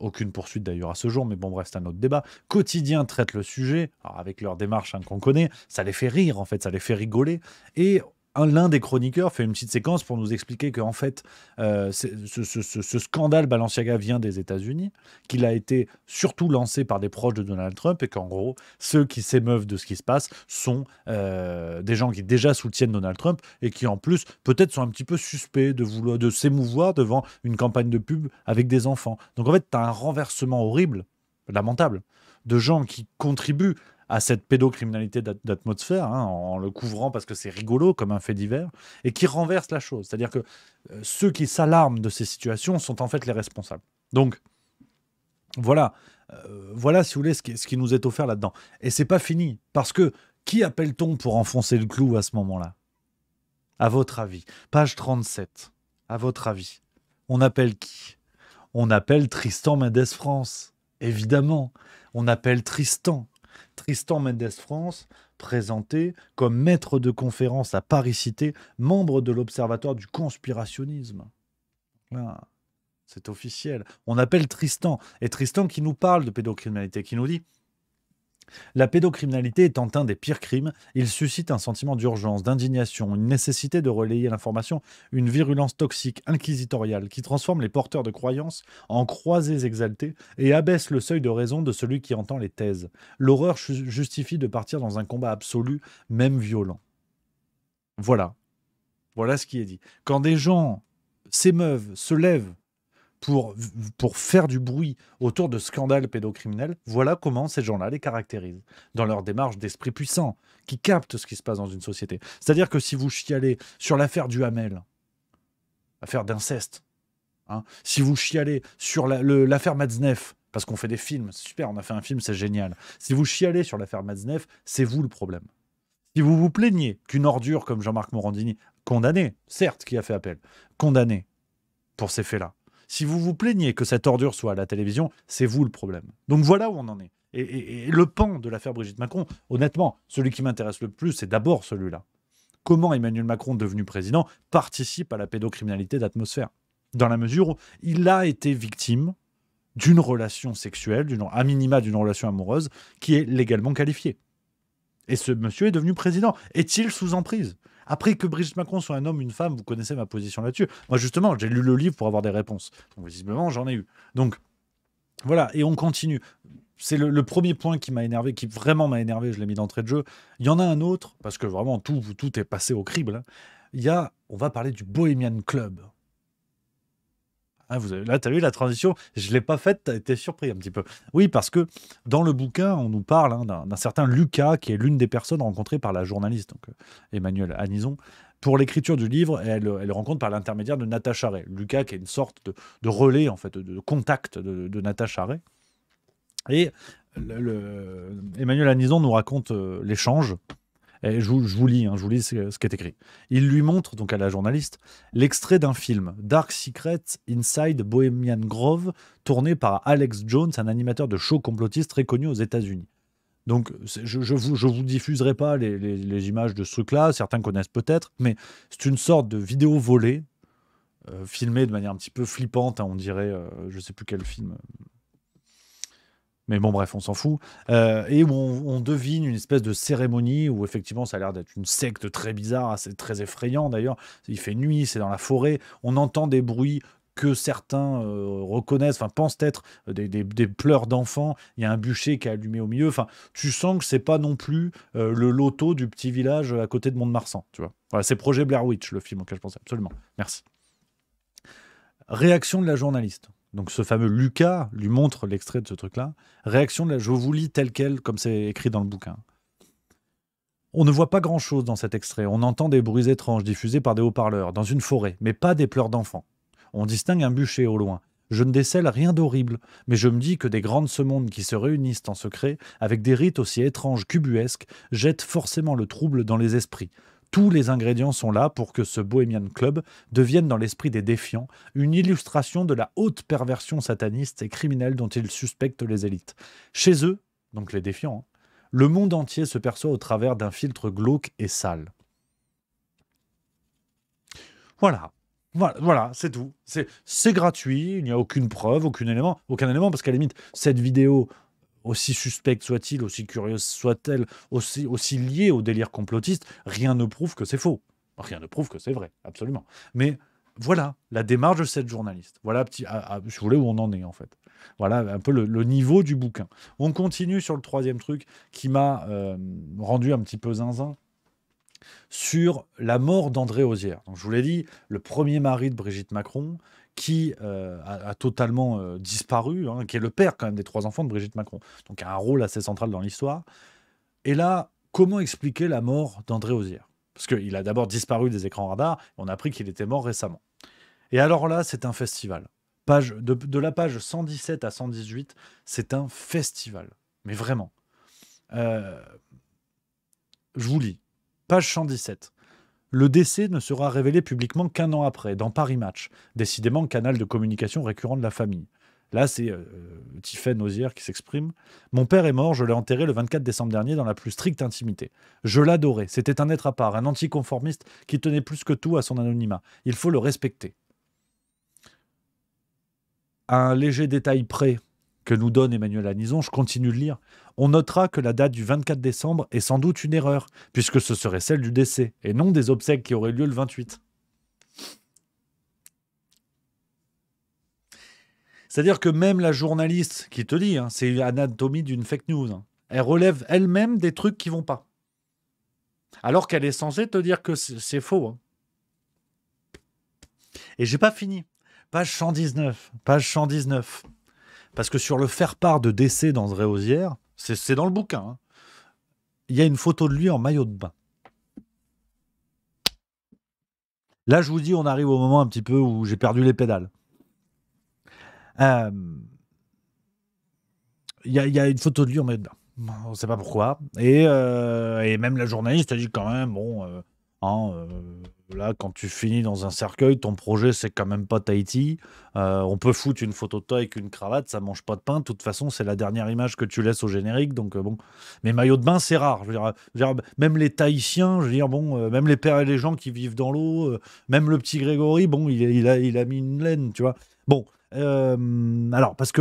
Aucune poursuite d'ailleurs à ce jour, mais bon bref, c'est un autre débat. Quotidien traite le sujet, avec leur démarche hein, qu'on connaît, ça les fait rire en fait, ça les fait rigoler, et l'un des chroniqueurs fait une petite séquence pour nous expliquer que en fait, euh, ce, scandale Balenciaga vient des États-Unis, qu'il a été surtout lancé par des proches de Donald Trump et qu'en gros, ceux qui s'émeuvent de ce qui se passe sont euh, des gens qui déjà soutiennent Donald Trump et qui en plus peut-être sont un petit peu suspects de vouloir de s'émouvoir devant une campagne de pub avec des enfants. Donc en fait, tu as un renversement horrible, lamentable, de gens qui contribuent à cette pédocriminalité d'atmosphère, hein, en le couvrant parce que c'est rigolo comme un fait divers, et qui renverse la chose. C'est-à-dire que euh, ceux qui s'alarment de ces situations sont en fait les responsables. Donc, voilà, euh, voilà si vous voulez ce qui, nous est offert là-dedans. Et c'est pas fini, parce que qui appelle-t-on pour enfoncer le clou à ce moment-là À votre avis, page 37, à votre avis, on appelle qui On appelle Tristan Mendes France, évidemment. On appelle Tristan. Tristan Mendes France, présenté comme maître de conférence à Paris Cité, membre de l'Observatoire du conspirationnisme. c'est officiel. On appelle Tristan. Et Tristan qui nous parle de pédocriminalité, qui nous dit la pédocriminalité étant un des pires crimes, il suscite un sentiment d'urgence, d'indignation, une nécessité de relayer l'information, une virulence toxique, inquisitoriale, qui transforme les porteurs de croyances en croisés exaltés et abaisse le seuil de raison de celui qui entend les thèses. L'horreur justifie de partir dans un combat absolu, même violent. Voilà. Voilà ce qui est dit. Quand des gens s'émeuvent, se lèvent pour, pour faire du bruit autour de scandales pédocriminels, voilà comment ces gens-là les caractérisent, dans leur démarche d'esprit puissant, qui capte ce qui se passe dans une société. C'est-à-dire que si vous chialez sur l'affaire du Hamel, affaire d'inceste, hein, si vous chialez sur l'affaire Madzneff, parce qu'on fait des films, c'est super, on a fait un film, c'est génial. Si vous chialez sur l'affaire Madzneff, c'est vous le problème. Si vous vous plaignez qu'une ordure comme Jean-Marc Morandini, condamné, certes, qui a fait appel, condamné pour ces faits-là, si vous vous plaignez que cette ordure soit à la télévision, c'est vous le problème. Donc voilà où on en est. Et, le pan de l'affaire Brigitte Macron, honnêtement, celui qui m'intéresse le plus, c'est d'abord celui-là. Comment Emmanuel Macron, devenu président, participe à la pédocriminalité d'atmosphère Dans la mesure où il a été victime d'une relation sexuelle, d'une, à minima d'une relation amoureuse, qui est légalement qualifiée. Et ce monsieur est devenu président. Est-il sous emprise après que Brigitte Macron soit un homme, une femme, vous connaissez ma position là-dessus. Moi, justement, j'ai lu le livre pour avoir des réponses. visiblement, j'en ai eu. Donc, voilà, et on continue. C'est le, premier point qui m'a énervé, qui vraiment m'a énervé, je l'ai mis d'entrée de jeu. Il y en a un autre, parce que vraiment, tout, tout est passé au crible. Hein. Il y a, on va parler du Bohemian Club. Ah, là, tu as vu la transition Je ne l'ai pas faite, tu as été surpris un petit peu. Oui, parce que dans le bouquin, on nous parle hein, d'un certain Lucas, qui est l'une des personnes rencontrées par la journaliste, donc euh, Emmanuel Anison, pour l'écriture du livre, elle, rencontre par l'intermédiaire de Natacha Ray. Lucas, qui est une sorte de, relais, en fait, de, contact de, de Natacha Ray. Et le, Emmanuel Anison nous raconte euh, l'échange je, vous, lis, hein, je ce, qui est écrit. Il lui montre, donc à la journaliste, l'extrait d'un film, Dark Secret Inside Bohemian Grove, tourné par Alex Jones, un animateur de show complotiste très connu aux États-Unis. Donc, je ne vous, je diffuserai pas les, images de ce truc-là, certains connaissent peut-être, mais c'est une sorte de vidéo volée, euh, filmée de manière un petit peu flippante, hein, on dirait, euh, je ne sais plus quel film, mais bon, bref, on s'en fout. Euh, et où on, devine une espèce de cérémonie où effectivement ça a l'air d'être une secte très bizarre, assez, très effrayant d'ailleurs. Il fait nuit, c'est dans la forêt, on entend des bruits que certains euh, reconnaissent, enfin pensent être des, pleurs d'enfants. Il y a un bûcher qui est allumé au milieu. Enfin, tu sens que c'est pas non plus euh, le loto du petit village à côté de Mont-de-Marsan, tu vois. Voilà, c'est projet Blair Witch, le film auquel je pense. Absolument. Merci. Réaction de la journaliste donc ce fameux Lucas lui montre l'extrait de ce truc-là. Réaction de la, je vous lis tel quel, comme c'est écrit dans le bouquin. On ne voit pas grand-chose dans cet extrait. On entend des bruits étranges diffusés par des haut-parleurs, dans une forêt, mais pas des pleurs d'enfants. On distingue un bûcher au loin. Je ne décèle rien d'horrible, mais je me dis que des grandes semondes qui se réunissent en secret, avec des rites aussi étranges qu'ubuesques, jettent forcément le trouble dans les esprits. Tous les ingrédients sont là pour que ce Bohemian Club devienne dans l'esprit des défiants une illustration de la haute perversion sataniste et criminelle dont ils suspectent les élites. Chez eux, donc les défiants, hein, le monde entier se perçoit au travers d'un filtre glauque et sale. Voilà. Voilà, voilà c'est tout. C'est gratuit, il n'y a aucune preuve, aucun élément, aucun élément, parce qu'à la limite, cette vidéo, aussi suspecte soit-il, aussi curieuse soit-elle, aussi, liée au délire complotiste, rien ne prouve que c'est faux. Rien ne prouve que c'est vrai, absolument. Mais voilà la démarche de cette journaliste. Voilà, petit, ah, ah, où on en est en fait. Voilà un peu le, niveau du bouquin. On continue sur le troisième truc qui m'a euh, rendu un petit peu zinzin sur la mort d'André Ozière. Donc, je vous l'ai dit, le premier mari de Brigitte Macron, qui euh, a, totalement euh, disparu, hein, qui est le père quand même des trois enfants de Brigitte Macron, donc a un rôle assez central dans l'histoire. Et là, comment expliquer la mort d'André Ozier Parce qu'il a d'abord disparu des écrans radars, on a appris qu'il était mort récemment. Et alors là, c'est un festival. Page, de, la page 117 à 118, c'est un festival. Mais vraiment. Euh, je vous lis. Page 117. Le décès ne sera révélé publiquement qu'un an après, dans Paris Match, décidément canal de communication récurrent de la famille. Là, c'est euh, Tiphaine qui s'exprime. Mon père est mort, je l'ai enterré le 24 décembre dernier dans la plus stricte intimité. Je l'adorais, c'était un être à part, un anticonformiste qui tenait plus que tout à son anonymat. Il faut le respecter. Un léger détail près, que nous donne Emmanuel Anison, je continue de lire. On notera que la date du 24 décembre est sans doute une erreur, puisque ce serait celle du décès, et non des obsèques qui auraient lieu le 28. C'est-à-dire que même la journaliste qui te lit, hein, c'est l'anatomie d'une fake news, hein, elle relève elle-même des trucs qui vont pas. Alors qu'elle est censée te dire que c'est faux. Hein. Et j'ai pas fini. Page 119. Page 119. Parce que sur le faire-part de décès d'André Osière, c'est dans le bouquin, hein. il y a une photo de lui en maillot de bain. Là, je vous dis, on arrive au moment un petit peu où j'ai perdu les pédales. Euh, il y, a une photo de lui en maillot de bain. On ne sait pas pourquoi. Et, euh, et, même la journaliste a dit quand même, bon, euh, hein, là, quand tu finis dans un cercueil, ton projet, c'est quand même pas Tahiti. Euh, on peut foutre une photo de toi avec une cravate, ça mange pas de pain. De toute façon, c'est la dernière image que tu laisses au générique. Donc, euh, bon. Mais maillot de bain, c'est rare. Je même les Tahitiens, je veux dire, bon, euh, même les pères et les gens qui vivent dans l'eau, même le petit Grégory, bon, il, a, il a mis une laine, tu vois. Bon, alors, parce que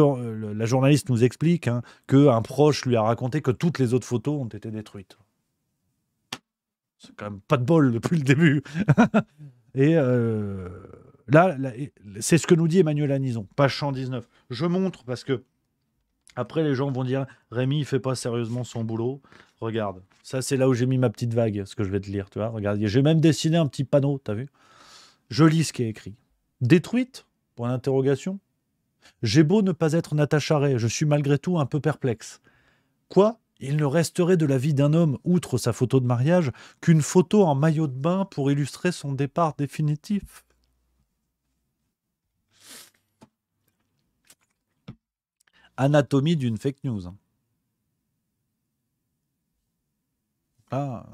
la journaliste nous explique hein, qu'un proche lui a raconté que toutes les autres photos ont été détruites. C'est quand même pas de bol depuis le début. et euh, là, c'est ce que nous dit Emmanuel Anison, page 119. Je montre parce que après, les gens vont dire Rémi, il fait pas sérieusement son boulot. Regarde, ça, c'est là où j'ai mis ma petite vague, ce que je vais te lire. Tu vois, regarde, j'ai même dessiné un petit panneau, as vu Je lis ce qui est écrit. Détruite Point d'interrogation. J'ai beau ne pas être Natacha Ray, je suis malgré tout un peu perplexe. Quoi il ne resterait de la vie d'un homme, outre sa photo de mariage, qu'une photo en maillot de bain pour illustrer son départ définitif. Anatomie d'une fake news. Ah.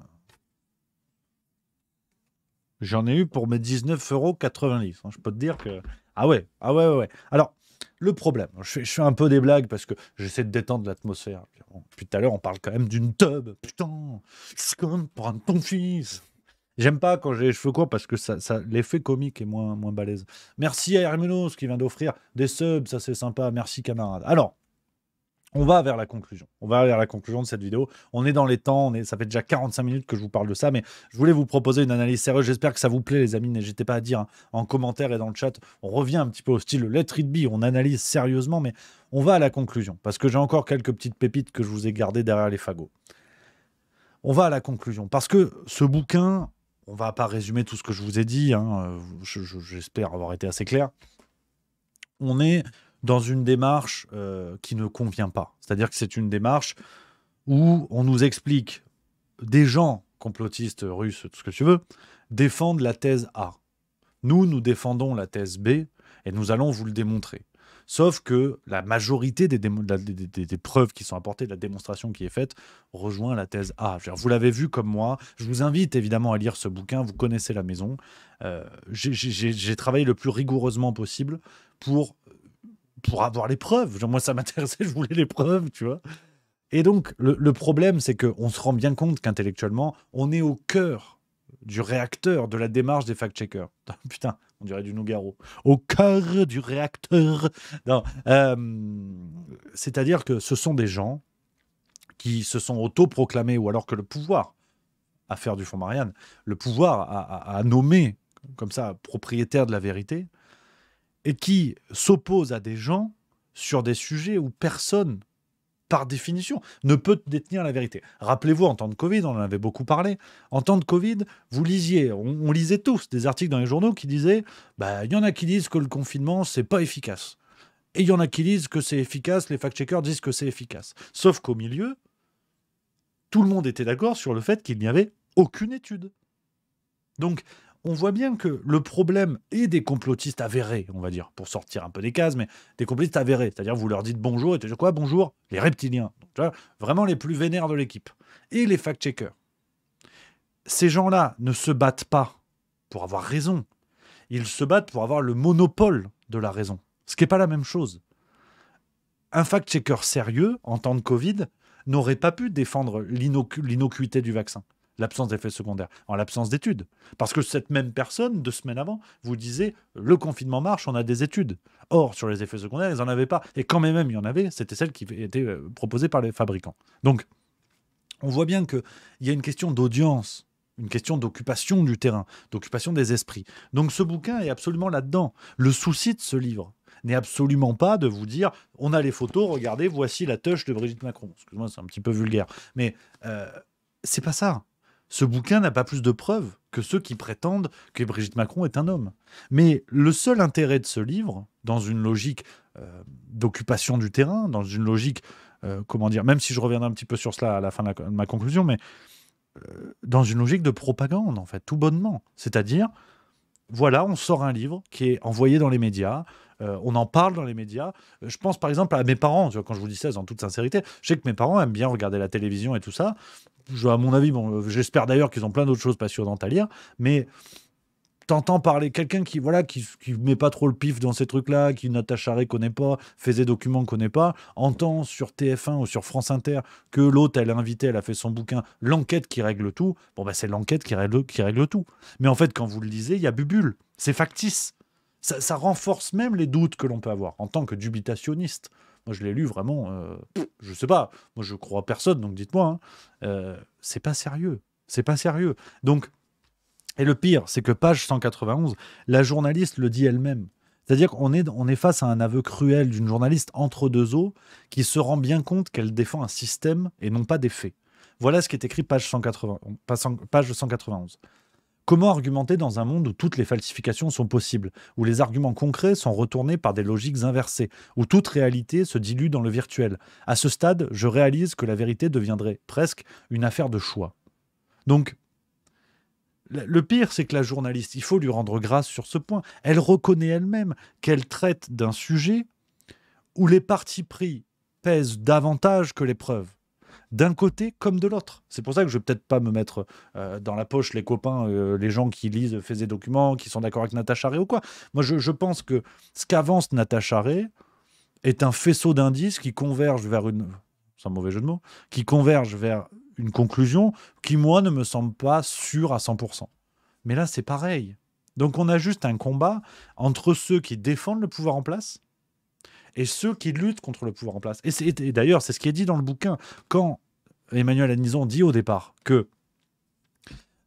J'en ai eu pour mes 19,90 euros. Hein. Je peux te dire que. Ah ouais, ah ouais, ouais. ouais. Alors, le problème, je fais, un peu des blagues parce que j'essaie de détendre l'atmosphère. Puis tout à l'heure, on parle quand même d'une tub. Putain, c'est quand même un ton fils. J'aime pas quand j'ai les cheveux courts parce que ça, ça l'effet comique est moins, moins balèze. Merci à Hermenos qui vient d'offrir des subs, ça c'est sympa. Merci camarade. Alors, on va vers la conclusion. On va vers la conclusion de cette vidéo. On est dans les temps. ça fait déjà 45 minutes que je vous parle de ça, mais je voulais vous proposer une analyse sérieuse. J'espère que ça vous plaît, les amis. N'hésitez pas à dire hein, en commentaire et dans le chat. On revient un petit peu au style Let's Read be. On analyse sérieusement, mais on va à la conclusion parce que j'ai encore quelques petites pépites que je vous ai gardées derrière les fagots. On va à la conclusion parce que ce bouquin, on va pas résumer tout ce que je vous ai dit. Hein, euh, j'espère avoir été assez clair. On est dans une démarche euh, qui ne convient pas. C'est-à-dire que c'est une démarche où on nous explique des gens complotistes russes, tout ce que tu veux, défendent la thèse A. Nous, nous défendons la thèse B et nous allons vous le démontrer. Sauf que la majorité des, preuves qui sont apportées, de la démonstration qui est faite, rejoint la thèse A. vous l'avez vu comme moi. Je vous invite évidemment à lire ce bouquin. Vous connaissez la maison. Euh, j'ai travaillé le plus rigoureusement possible pour pour avoir les preuves. moi, ça m'intéressait, je voulais les preuves, tu vois. Et donc, le, problème, c'est qu'on se rend bien compte qu'intellectuellement, on est au cœur du réacteur de la démarche des fact-checkers. Ah, putain, on dirait du Nougaro. Au cœur du réacteur. Euh, c'est-à-dire que ce sont des gens qui se sont autoproclamés, ou alors que le pouvoir, à faire du fond Marianne, le pouvoir à nommer a nommé comme ça propriétaire de la vérité, et qui s'oppose à des gens sur des sujets où personne, par définition, ne peut détenir la vérité. Rappelez-vous, en temps de Covid, on en avait beaucoup parlé, en temps de Covid, vous lisiez, on, lisait tous des articles dans les journaux qui disaient, bah, il y en a qui disent que le confinement, c'est pas efficace. Et il y en a qui disent que c'est efficace, les fact-checkers disent que c'est efficace. Sauf qu'au milieu, tout le monde était d'accord sur le fait qu'il n'y avait aucune étude. Donc, on voit bien que le problème est des complotistes avérés, on va dire, pour sortir un peu des cases, mais des complotistes avérés. C'est-à-dire, vous leur dites bonjour et tu dis quoi Bonjour, les reptiliens. vraiment les plus vénères de l'équipe. Et les fact-checkers. Ces gens-là ne se battent pas pour avoir raison. Ils se battent pour avoir le monopole de la raison. Ce qui n'est pas la même chose. Un fact-checker sérieux, en temps de Covid, n'aurait pas pu défendre l'innocuité du vaccin l'absence d'effets secondaires, en l'absence d'études. Parce que cette même personne, deux semaines avant, vous disait le confinement marche, on a des études. Or, sur les effets secondaires, ils n'en avaient pas. Et quand même, il y en avait, c'était celle qui était euh, proposée par les fabricants. Donc, on voit bien qu'il y a une question d'audience, une question d'occupation du terrain, d'occupation des esprits. Donc, ce bouquin est absolument là-dedans. Le souci de ce livre, n'est absolument pas de vous dire on a les photos, regardez, voici la touche de Brigitte Macron. Excuse-moi, c'est un petit peu vulgaire, mais euh, c'est pas ça ce bouquin n'a pas plus de preuves que ceux qui prétendent que Brigitte Macron est un homme. Mais le seul intérêt de ce livre, dans une logique euh, d'occupation du terrain, dans une logique, euh, comment dire, même si je reviendrai un petit peu sur cela à la fin de, ma conclusion, mais euh, dans une logique de propagande, en fait, tout bonnement. C'est-à-dire, voilà, on sort un livre qui est envoyé dans les médias, euh, on en parle dans les médias. Euh, je pense par exemple à mes parents, quand je vous dis ça, en toute sincérité, je sais que mes parents aiment bien regarder la télévision et tout ça. à mon avis, bon, euh, j'espère d'ailleurs qu'ils ont plein d'autres choses passionnantes à lire, mais t'entends parler quelqu'un qui voilà qui, met pas trop le pif dans ces trucs là qui à rien connaît pas faisait des documents connaît pas entend sur TF1 ou sur France Inter que l'autre elle a invité, elle a fait son bouquin l'enquête qui règle tout bon bah c'est l'enquête qui règle qui règle tout mais en fait quand vous le lisez il y a bubule c'est factice ça, renforce même les doutes que l'on peut avoir en tant que dubitationniste. Moi, je l'ai lu vraiment, Je euh, je sais pas, moi je crois personne, donc dites-moi, hein. euh, c'est pas sérieux, c'est pas sérieux. Donc, et le pire, c'est que page 191, la journaliste le dit elle-même. C'est-à-dire qu'on est, face à un aveu cruel d'une journaliste entre deux eaux qui se rend bien compte qu'elle défend un système et non pas des faits. Voilà ce qui est écrit page, page 191. Comment argumenter dans un monde où toutes les falsifications sont possibles, où les arguments concrets sont retournés par des logiques inversées, où toute réalité se dilue dans le virtuel À ce stade, je réalise que la vérité deviendrait presque une affaire de choix. Donc, le pire, c'est que la journaliste, il faut lui rendre grâce sur ce point, elle reconnaît elle-même qu'elle traite d'un sujet où les partis pris pèsent davantage que les preuves d'un côté comme de l'autre. C'est pour ça que je vais peut-être pas me mettre euh, dans la poche les copains, euh, les gens qui lisent faisaient des documents, qui sont d'accord avec Natacha Ray ou quoi. Moi, je, pense que ce qu'avance Natacha Ray est un faisceau d'indices qui converge vers une. sans mauvais jeu de mots. Qui converge vers une conclusion qui, moi, ne me semble pas sûre à 100%. Mais là, c'est pareil. Donc, on a juste un combat entre ceux qui défendent le pouvoir en place et ceux qui luttent contre le pouvoir en place. Et, et d'ailleurs, c'est ce qui est dit dans le bouquin. Quand Emmanuel Anison dit au départ que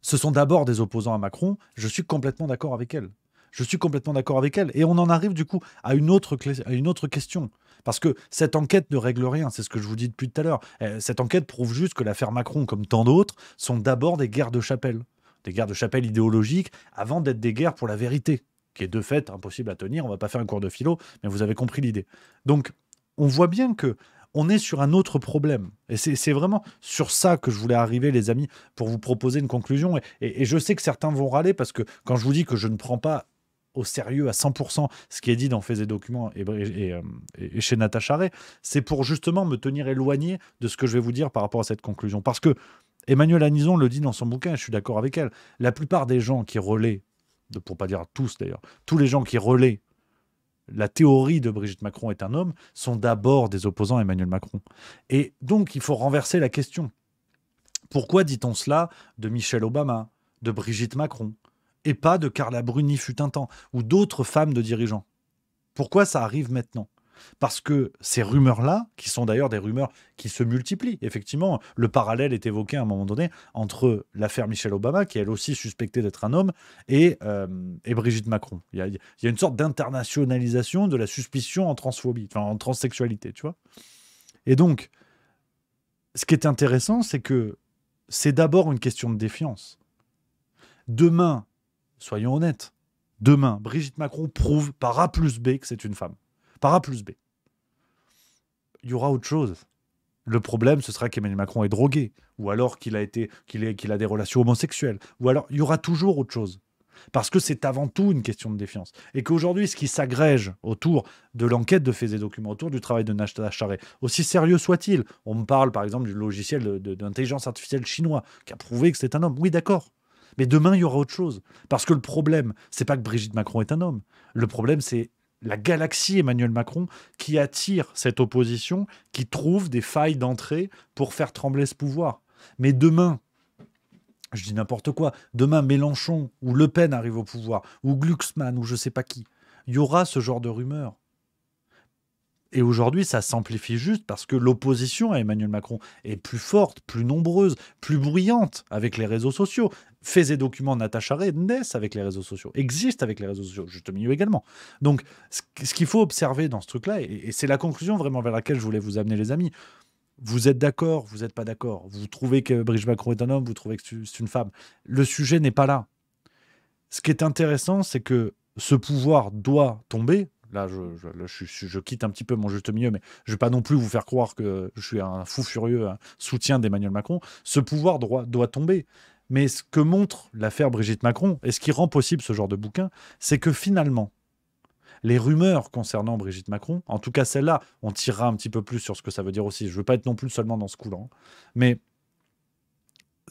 ce sont d'abord des opposants à Macron, je suis complètement d'accord avec elle. Je suis complètement d'accord avec elle. Et on en arrive du coup à une autre, à une autre question. Parce que cette enquête ne règle rien, c'est ce que je vous dis depuis tout à l'heure. Euh, cette enquête prouve juste que l'affaire Macron, comme tant d'autres, sont d'abord des guerres de chapelle. Des guerres de chapelle idéologiques avant d'être des guerres pour la vérité, qui est de fait impossible à tenir. On ne va pas faire un cours de philo, mais vous avez compris l'idée. Donc, on voit bien que on est sur un autre problème. Et c'est vraiment sur ça que je voulais arriver, les amis, pour vous proposer une conclusion. Et, je sais que certains vont râler parce que quand je vous dis que je ne prends pas au sérieux à 100% ce qui est dit dans Fais et Documents euh, et, chez Natacha Ray, c'est pour justement me tenir éloigné de ce que je vais vous dire par rapport à cette conclusion. Parce que Emmanuel Anison le dit dans son bouquin, je suis d'accord avec elle, la plupart des gens qui relaient, pour pas dire tous d'ailleurs, tous les gens qui relaient la théorie de Brigitte Macron est un homme, sont d'abord des opposants à Emmanuel Macron. Et donc, il faut renverser la question. Pourquoi dit-on cela de Michelle Obama, de Brigitte Macron, et pas de Carla Bruni fut un temps, ou d'autres femmes de dirigeants Pourquoi ça arrive maintenant parce que ces rumeurs-là, qui sont d'ailleurs des rumeurs qui se multiplient, effectivement, le parallèle est évoqué à un moment donné entre l'affaire Michelle Obama, qui est elle aussi suspectée d'être un homme, euh, et, Brigitte Macron. Il y, a, il y a une sorte d'internationalisation de la suspicion en transphobie, enfin en transsexualité, tu vois. Et donc, ce qui est intéressant, c'est que c'est d'abord une question de défiance. Demain, soyons honnêtes, demain, Brigitte Macron prouve par A plus B que c'est une femme par A plus B. Il y aura autre chose. Le problème, ce sera qu'Emmanuel Macron est drogué, ou alors qu'il a, été, qu'il qu'il a des relations homosexuelles, ou alors il y aura toujours autre chose. Parce que c'est avant tout une question de défiance. Et qu'aujourd'hui, ce qui s'agrège autour de l'enquête de faits et documents, autour du travail de Nashta aussi sérieux soit-il, on me parle par exemple du logiciel d'intelligence artificielle chinois qui a prouvé que c'est un homme. Oui, d'accord. Mais demain, il y aura autre chose. Parce que le problème, c'est pas que Brigitte Macron est un homme. Le problème, c'est la galaxie Emmanuel Macron qui attire cette opposition, qui trouve des failles d'entrée pour faire trembler ce pouvoir. Mais demain, je dis n'importe quoi, demain Mélenchon ou Le Pen arrive au pouvoir, ou Glucksmann ou je ne sais pas qui, il y aura ce genre de rumeurs. Et aujourd'hui, ça s'amplifie juste parce que l'opposition à Emmanuel Macron est plus forte, plus nombreuse, plus bruyante avec les réseaux sociaux. Faits et documents Natacha Ray naissent avec les réseaux sociaux, existent avec les réseaux sociaux, juste milieu également. Donc, ce qu'il faut observer dans ce truc-là, et c'est la conclusion vraiment vers laquelle je voulais vous amener, les amis, vous êtes d'accord, vous n'êtes pas d'accord, vous trouvez que Brigitte Macron est un homme, vous trouvez que c'est une femme. Le sujet n'est pas là. Ce qui est intéressant, c'est que ce pouvoir doit tomber, Là, je, quitte un petit peu mon juste milieu, mais je ne vais pas non plus vous faire croire que je suis un fou furieux, soutien d'Emmanuel Macron. Ce pouvoir doit, doit tomber. Mais ce que montre l'affaire Brigitte Macron, et ce qui rend possible ce genre de bouquin, c'est que finalement, les rumeurs concernant Brigitte Macron, en tout cas celle-là, on tirera un petit peu plus sur ce que ça veut dire aussi. Je ne veux pas être non plus seulement dans ce coulant, hein. mais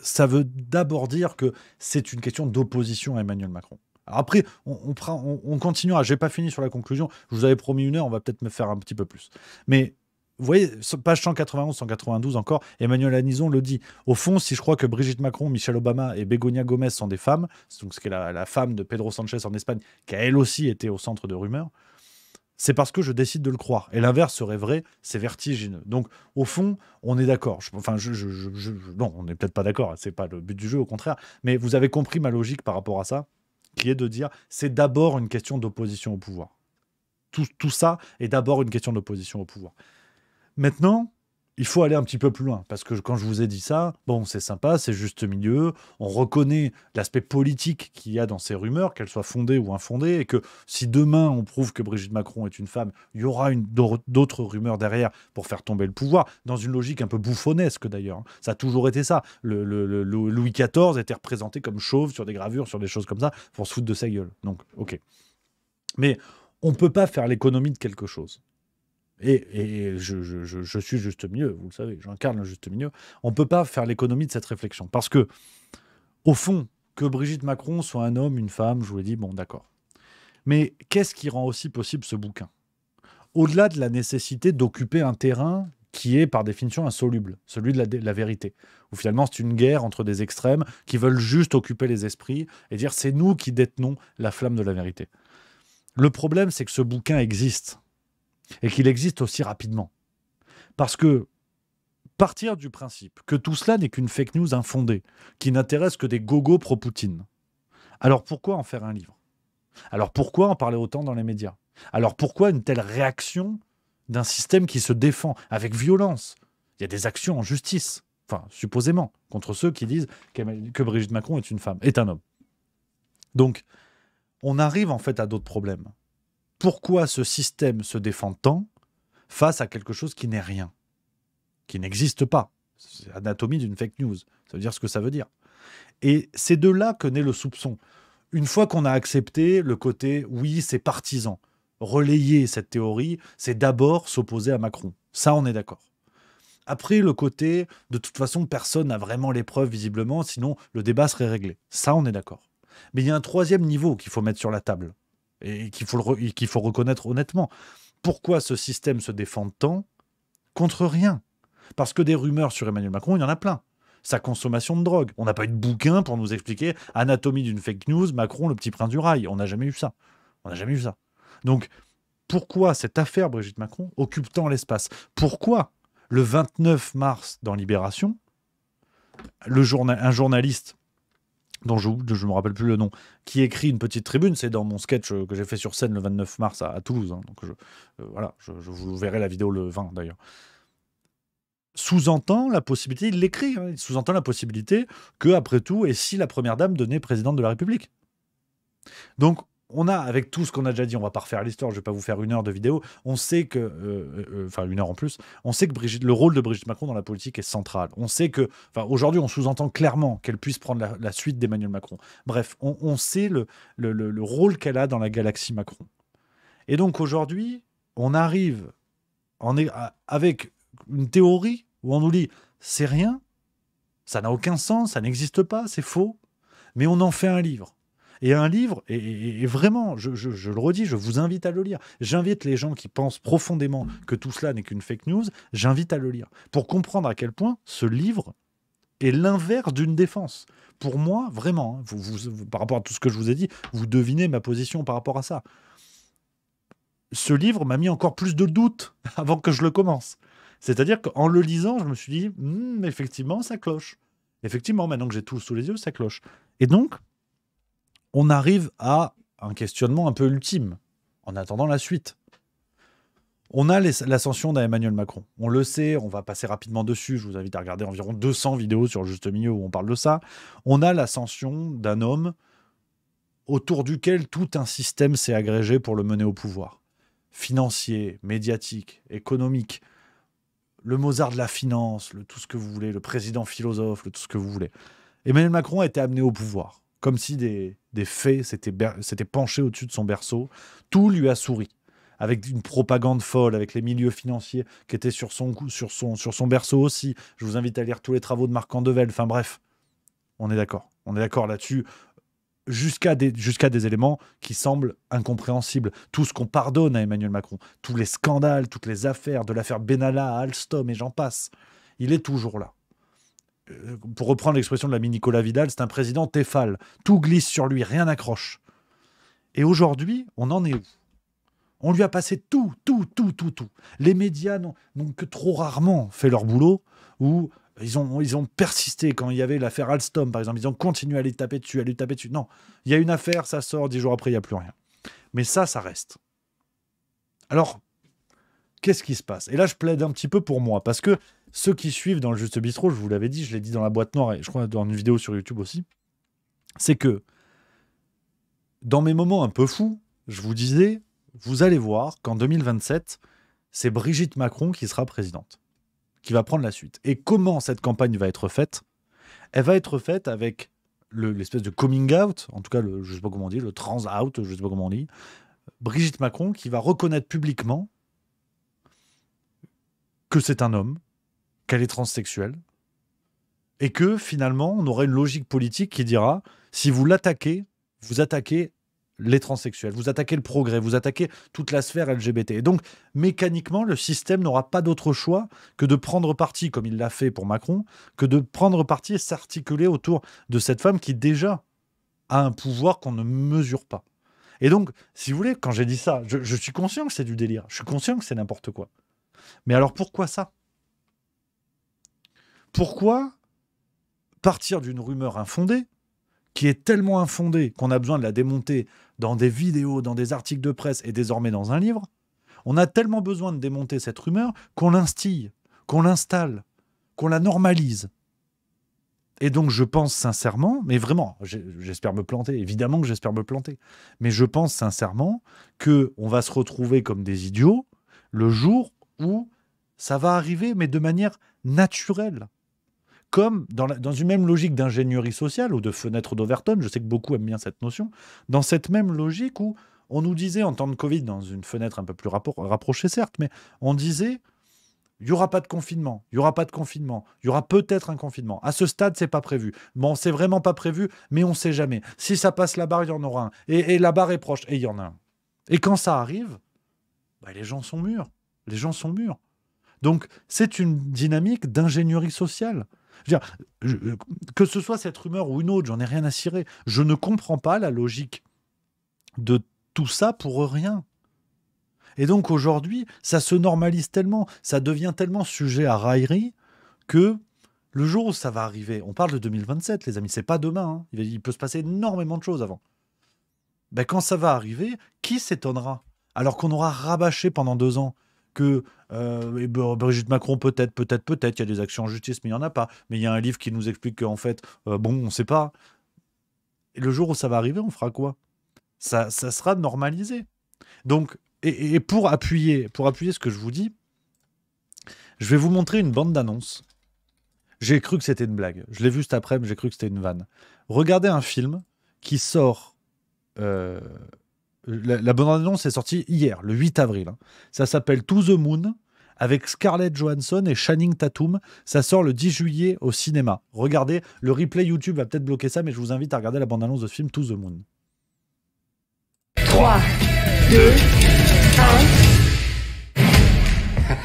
ça veut d'abord dire que c'est une question d'opposition à Emmanuel Macron après, on, on, Je n'ai pas fini sur la conclusion. Je vous avais promis une heure, on va peut-être me faire un petit peu plus. Mais vous voyez, page 191, 192 encore, Emmanuel Anison le dit. Au fond, si je crois que Brigitte Macron, Michel Obama et Begonia Gomez sont des femmes, donc ce qui est la, femme de Pedro Sanchez en Espagne, qui a elle aussi été au centre de rumeurs, c'est parce que je décide de le croire. Et l'inverse serait vrai, c'est vertigineux. Donc, au fond, on est d'accord. Enfin, je, non, on n'est peut-être pas d'accord, hein, Ce n'est pas le but du jeu, au contraire. Mais vous avez compris ma logique par rapport à ça qui est de dire c'est d'abord une question d'opposition au pouvoir. Tout, tout ça est d'abord une question d'opposition au pouvoir. Maintenant, il faut aller un petit peu plus loin. Parce que quand je vous ai dit ça, bon, c'est sympa, c'est juste milieu, on reconnaît l'aspect politique qu'il y a dans ces rumeurs, qu'elles soient fondées ou infondées, et que si demain on prouve que Brigitte Macron est une femme, il y aura d'autres rumeurs derrière pour faire tomber le pouvoir, dans une logique un peu bouffonnesque d'ailleurs. Hein. Ça a toujours été ça. Le, Louis XIV était représenté comme chauve sur des gravures, sur des choses comme ça, pour se foutre de sa gueule. Donc, ok. Mais on ne peut pas faire l'économie de quelque chose et, je, suis juste mieux, vous le savez, j'incarne le juste milieu, on ne peut pas faire l'économie de cette réflexion. Parce que, au fond, que Brigitte Macron soit un homme, une femme, je vous l'ai dit, bon, d'accord. Mais qu'est-ce qui rend aussi possible ce bouquin Au-delà de la nécessité d'occuper un terrain qui est par définition insoluble, celui de la, vérité, où finalement c'est une guerre entre des extrêmes qui veulent juste occuper les esprits et dire c'est nous qui détenons la flamme de la vérité. Le problème, c'est que ce bouquin existe et qu'il existe aussi rapidement. Parce que partir du principe que tout cela n'est qu'une fake news infondée, qui n'intéresse que des gogos pro-Poutine, alors pourquoi en faire un livre Alors pourquoi en parler autant dans les médias Alors pourquoi une telle réaction d'un système qui se défend avec violence Il y a des actions en justice, enfin supposément, contre ceux qui disent que Brigitte Macron est une femme, est un homme. Donc, on arrive en fait à d'autres problèmes pourquoi ce système se défend tant face à quelque chose qui n'est rien, qui n'existe pas. C'est l'anatomie d'une fake news. Ça veut dire ce que ça veut dire. Et c'est de là que naît le soupçon. Une fois qu'on a accepté le côté oui, c'est partisan, relayer cette théorie, c'est d'abord s'opposer à Macron. Ça, on est d'accord. Après, le côté de toute façon, personne n'a vraiment les preuves visiblement, sinon le débat serait réglé. Ça, on est d'accord. Mais il y a un troisième niveau qu'il faut mettre sur la table et qu'il faut, faut reconnaître honnêtement. Pourquoi ce système se défend tant Contre rien. Parce que des rumeurs sur Emmanuel Macron, il y en a plein. Sa consommation de drogue. On n'a pas eu de bouquin pour nous expliquer anatomie d'une fake news, Macron, le petit prince du rail. On n'a jamais eu ça. On n'a jamais eu ça. Donc, pourquoi cette affaire, Brigitte Macron, occupe tant l'espace Pourquoi, le 29 mars, dans Libération, le un journaliste dont je ne me rappelle plus le nom, qui écrit une petite tribune. C'est dans mon sketch euh, que j'ai fait sur scène le 29 mars à, Toulouse. Hein. donc je, euh, voilà, je, vous verrai la vidéo le 20 d'ailleurs. Sous-entend la possibilité, il l'écrit, hein. il sous-entend la possibilité que, après tout, et si la Première Dame devenait présidente de la République Donc on a, avec tout ce qu'on a déjà dit, on va pas refaire l'histoire, je vais pas vous faire une heure de vidéo, on sait que, euh, euh, euh, enfin une heure en plus, on sait que Brigitte, le rôle de Brigitte Macron dans la politique est central. On sait que, enfin aujourd'hui, on sous-entend clairement qu'elle puisse prendre la, suite d'Emmanuel Macron. Bref, on, sait le, rôle qu'elle a dans la galaxie Macron. Et donc aujourd'hui, on arrive en, avec une théorie où on nous dit c'est rien, ça n'a aucun sens, ça n'existe pas, c'est faux, mais on en fait un livre. Et un livre, et, vraiment, je, le redis, je vous invite à le lire. J'invite les gens qui pensent profondément que tout cela n'est qu'une fake news, j'invite à le lire. Pour comprendre à quel point ce livre est l'inverse d'une défense. Pour moi, vraiment, hein, vous, par rapport à tout ce que je vous ai dit, vous devinez ma position par rapport à ça. Ce livre m'a mis encore plus de doutes avant que je le commence. C'est-à-dire qu'en le lisant, je me suis dit, hmm, effectivement, ça cloche. Effectivement, maintenant que j'ai tout sous les yeux, ça cloche. Et donc, on arrive à un questionnement un peu ultime, en attendant la suite. On a l'ascension d'Emmanuel Macron. On le sait, on va passer rapidement dessus. Je vous invite à regarder environ 200 vidéos sur Juste Milieu où on parle de ça. On a l'ascension d'un homme autour duquel tout un système s'est agrégé pour le mener au pouvoir. Financier, médiatique, économique, le Mozart de la finance, le tout ce que vous voulez, le président philosophe, le tout ce que vous voulez. Emmanuel Macron a été amené au pouvoir comme si des, faits fées s'étaient, penchés au-dessus de son berceau. Tout lui a souri, avec une propagande folle, avec les milieux financiers qui étaient sur son, sur son, sur son berceau aussi. Je vous invite à lire tous les travaux de Marc Andevel. Enfin bref, on est d'accord. On est d'accord là-dessus jusqu'à des, jusqu'à des éléments qui semblent incompréhensibles. Tout ce qu'on pardonne à Emmanuel Macron, tous les scandales, toutes les affaires, de l'affaire Benalla à Alstom et j'en passe, il est toujours là. Euh, pour reprendre l'expression de l'ami Nicolas Vidal, c'est un président téfal. Tout glisse sur lui, rien n'accroche. Et aujourd'hui, on en est où On lui a passé tout, tout, tout, tout, tout. Les médias n'ont que trop rarement fait leur boulot, ou ils ont, ils ont persisté quand il y avait l'affaire Alstom, par exemple. Ils ont continué à les taper dessus, à les taper dessus. Non, il y a une affaire, ça sort, dix jours après, il n'y a plus rien. Mais ça, ça reste. Alors, qu'est-ce qui se passe Et là, je plaide un petit peu pour moi, parce que ceux qui suivent dans le Juste Bistrot, je vous l'avais dit, je l'ai dit dans la boîte noire et je crois dans une vidéo sur YouTube aussi, c'est que dans mes moments un peu fous, je vous disais, vous allez voir qu'en 2027, c'est Brigitte Macron qui sera présidente, qui va prendre la suite. Et comment cette campagne va être faite Elle va être faite avec l'espèce de coming out, en tout cas, le, je ne sais pas comment on dit, le trans out, je ne sais pas comment on dit, Brigitte Macron qui va reconnaître publiquement que c'est un homme, qu'elle est transsexuelle, et que finalement, on aurait une logique politique qui dira, si vous l'attaquez, vous attaquez les transsexuels, vous attaquez le progrès, vous attaquez toute la sphère LGBT. Et donc, mécaniquement, le système n'aura pas d'autre choix que de prendre parti, comme il l'a fait pour Macron, que de prendre parti et s'articuler autour de cette femme qui déjà a un pouvoir qu'on ne mesure pas. Et donc, si vous voulez, quand j'ai dit ça, je, je suis conscient que c'est du délire, je suis conscient que c'est n'importe quoi. Mais alors pourquoi ça pourquoi partir d'une rumeur infondée, qui est tellement infondée qu'on a besoin de la démonter dans des vidéos, dans des articles de presse et désormais dans un livre, on a tellement besoin de démonter cette rumeur qu'on l'instille, qu'on l'installe, qu'on la normalise. Et donc je pense sincèrement, mais vraiment, j'espère me planter, évidemment que j'espère me planter, mais je pense sincèrement que on va se retrouver comme des idiots le jour où ça va arriver, mais de manière naturelle comme dans, une même logique d'ingénierie sociale ou de fenêtre d'Overton, je sais que beaucoup aiment bien cette notion, dans cette même logique où on nous disait en temps de Covid, dans une fenêtre un peu plus rapprochée certes, mais on disait il n'y aura pas de confinement, il n'y aura pas de confinement, il y aura peut-être un confinement. À ce stade, c'est pas prévu. Bon, c'est vraiment pas prévu, mais on ne sait jamais. Si ça passe la barre, il y en aura un. Et, la barre est proche, et il y en a un. Et quand ça arrive, bah, les gens sont mûrs. Les gens sont mûrs. Donc, c'est une dynamique d'ingénierie sociale que ce soit cette rumeur ou une autre, j'en ai rien à cirer. Je ne comprends pas la logique de tout ça pour rien. Et donc aujourd'hui, ça se normalise tellement, ça devient tellement sujet à raillerie que le jour où ça va arriver, on parle de 2027, les amis, c'est pas demain, hein. il peut se passer énormément de choses avant. Ben, quand ça va arriver, qui s'étonnera Alors qu'on aura rabâché pendant deux ans que euh, et Brigitte Macron, peut-être, peut-être, peut-être. Il y a des actions en justice, mais il n'y en a pas. Mais il y a un livre qui nous explique qu'en fait, euh, bon, on ne sait pas. le jour où ça va arriver, on fera quoi ça, ça sera normalisé. Donc, et, pour, appuyer, pour appuyer ce que je vous dis, je vais vous montrer une bande d'annonces. J'ai cru que c'était une blague. Je l'ai vu cet après-midi, j'ai cru que c'était une vanne. Regardez un film qui sort. Euh, la, bande annonce est sortie hier, le 8 avril. Hein. Ça s'appelle To the Moon avec Scarlett Johansson et Channing Tatum. Ça sort le 10 juillet au cinéma. Regardez, le replay YouTube va peut-être bloquer ça, mais je vous invite à regarder la bande-annonce de ce film To the Moon. 3, 2,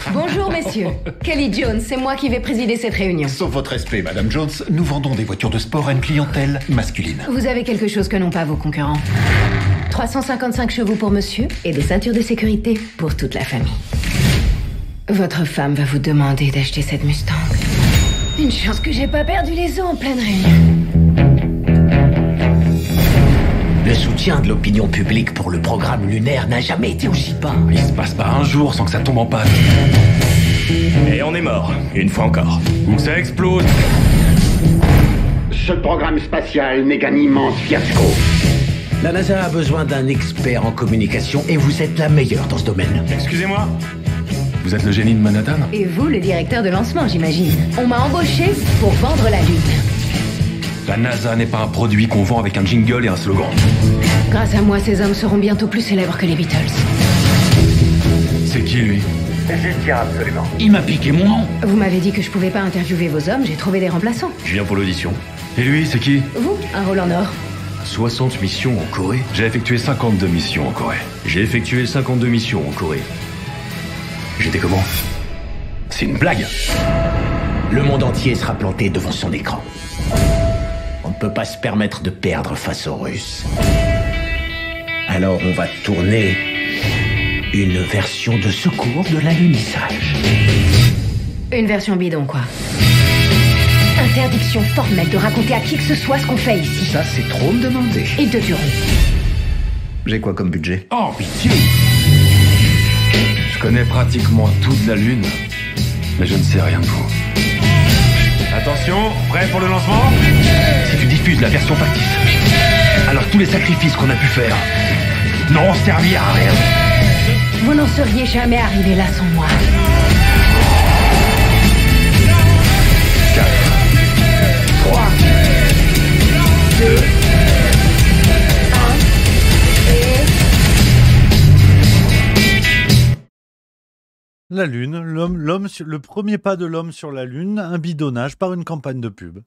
1. Bonjour messieurs, Kelly Jones, c'est moi qui vais présider cette réunion. Sauf votre respect, Madame Jones, nous vendons des voitures de sport à une clientèle masculine. Vous avez quelque chose que n'ont pas vos concurrents. 355 chevaux pour monsieur et des ceintures de sécurité pour toute la famille. Votre femme va vous demander d'acheter cette Mustang. Une chance que j'ai pas perdu les os en pleine réunion. Le soutien de l'opinion publique pour le programme lunaire n'a jamais été aussi bas. Il se passe pas un jour sans que ça tombe en panne. Et on est mort, une fois encore. Ou ça explose. Ce programme spatial n'est qu'un immense fiasco. La NASA a besoin d'un expert en communication et vous êtes la meilleure dans ce domaine. Excusez-moi Vous êtes le génie de Manhattan Et vous, le directeur de lancement, j'imagine. On m'a embauché pour vendre la Lune. La NASA n'est pas un produit qu'on vend avec un jingle et un slogan. Grâce à moi, ces hommes seront bientôt plus célèbres que les Beatles. C'est qui, lui J'ai absolument. Il m'a piqué mon nom. Vous m'avez dit que je pouvais pas interviewer vos hommes, j'ai trouvé des remplaçants. Je viens pour l'audition. Et lui, c'est qui Vous, un rôle en or. 60 missions en Corée J'ai effectué 52 missions en Corée. J'ai effectué 52 missions en Corée. J'étais comment C'est une blague Le monde entier sera planté devant son écran. On ne peut pas se permettre de perdre face aux Russes. Alors on va tourner une version de secours de l'alunissage. Une version bidon, quoi. Interdiction formelle de raconter à qui que ce soit ce qu'on fait ici. Ça, c'est trop me demander. Et de durer. J'ai quoi comme budget Oh, pitié Je connais pratiquement toute la Lune, mais je ne sais rien de vous. Attention, prêt pour le lancement Si tu diffuses la version factice, alors tous les sacrifices qu'on a pu faire n'auront servi à rien. Vous n'en seriez jamais arrivé là sans moi. La Lune, l'homme, l'homme, le premier pas de l'homme sur la Lune, un bidonnage par une campagne de pub.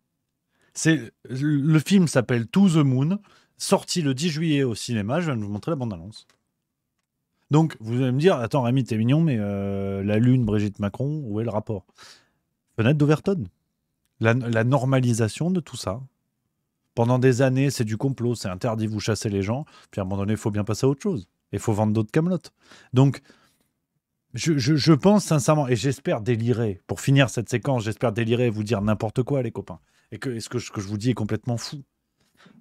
C'est le film s'appelle To the Moon, sorti le 10 juillet au cinéma. Je viens vous montrer la bande-annonce. Donc vous allez me dire, attends Rémi, t'es mignon, mais euh, la Lune, Brigitte Macron, où est le rapport Fenêtre d'Overton. la normalisation de tout ça pendant des années, c'est du complot, c'est interdit, vous chassez les gens. Puis à un moment donné, il faut bien passer à autre chose. il faut vendre d'autres camelotes. Donc, je, pense sincèrement, et j'espère délirer, pour finir cette séquence, j'espère délirer et vous dire n'importe quoi, les copains. Et que, ce, que ce que je vous dis est complètement fou.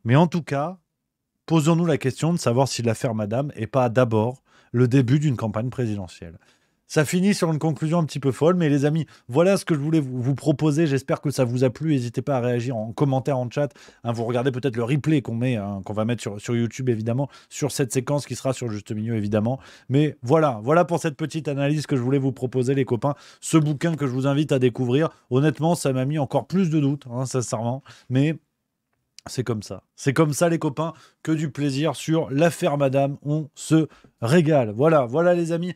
Mais en tout cas, posons-nous la question de savoir si l'affaire Madame n'est pas d'abord le début d'une campagne présidentielle. Ça finit sur une conclusion un petit peu folle, mais les amis, voilà ce que je voulais vous, proposer. J'espère que ça vous a plu. N'hésitez pas à réagir en commentaire, en chat. Hein, vous regardez peut-être le replay qu'on met, hein, qu'on va mettre sur, YouTube, évidemment, sur cette séquence qui sera sur Juste Milieu, évidemment. Mais voilà, voilà pour cette petite analyse que je voulais vous proposer, les copains. Ce bouquin que je vous invite à découvrir, honnêtement, ça m'a mis encore plus de doutes, hein, sincèrement. Mais c'est comme ça. C'est comme ça, les copains, que du plaisir sur l'affaire Madame. On se régale. Voilà, voilà, les amis.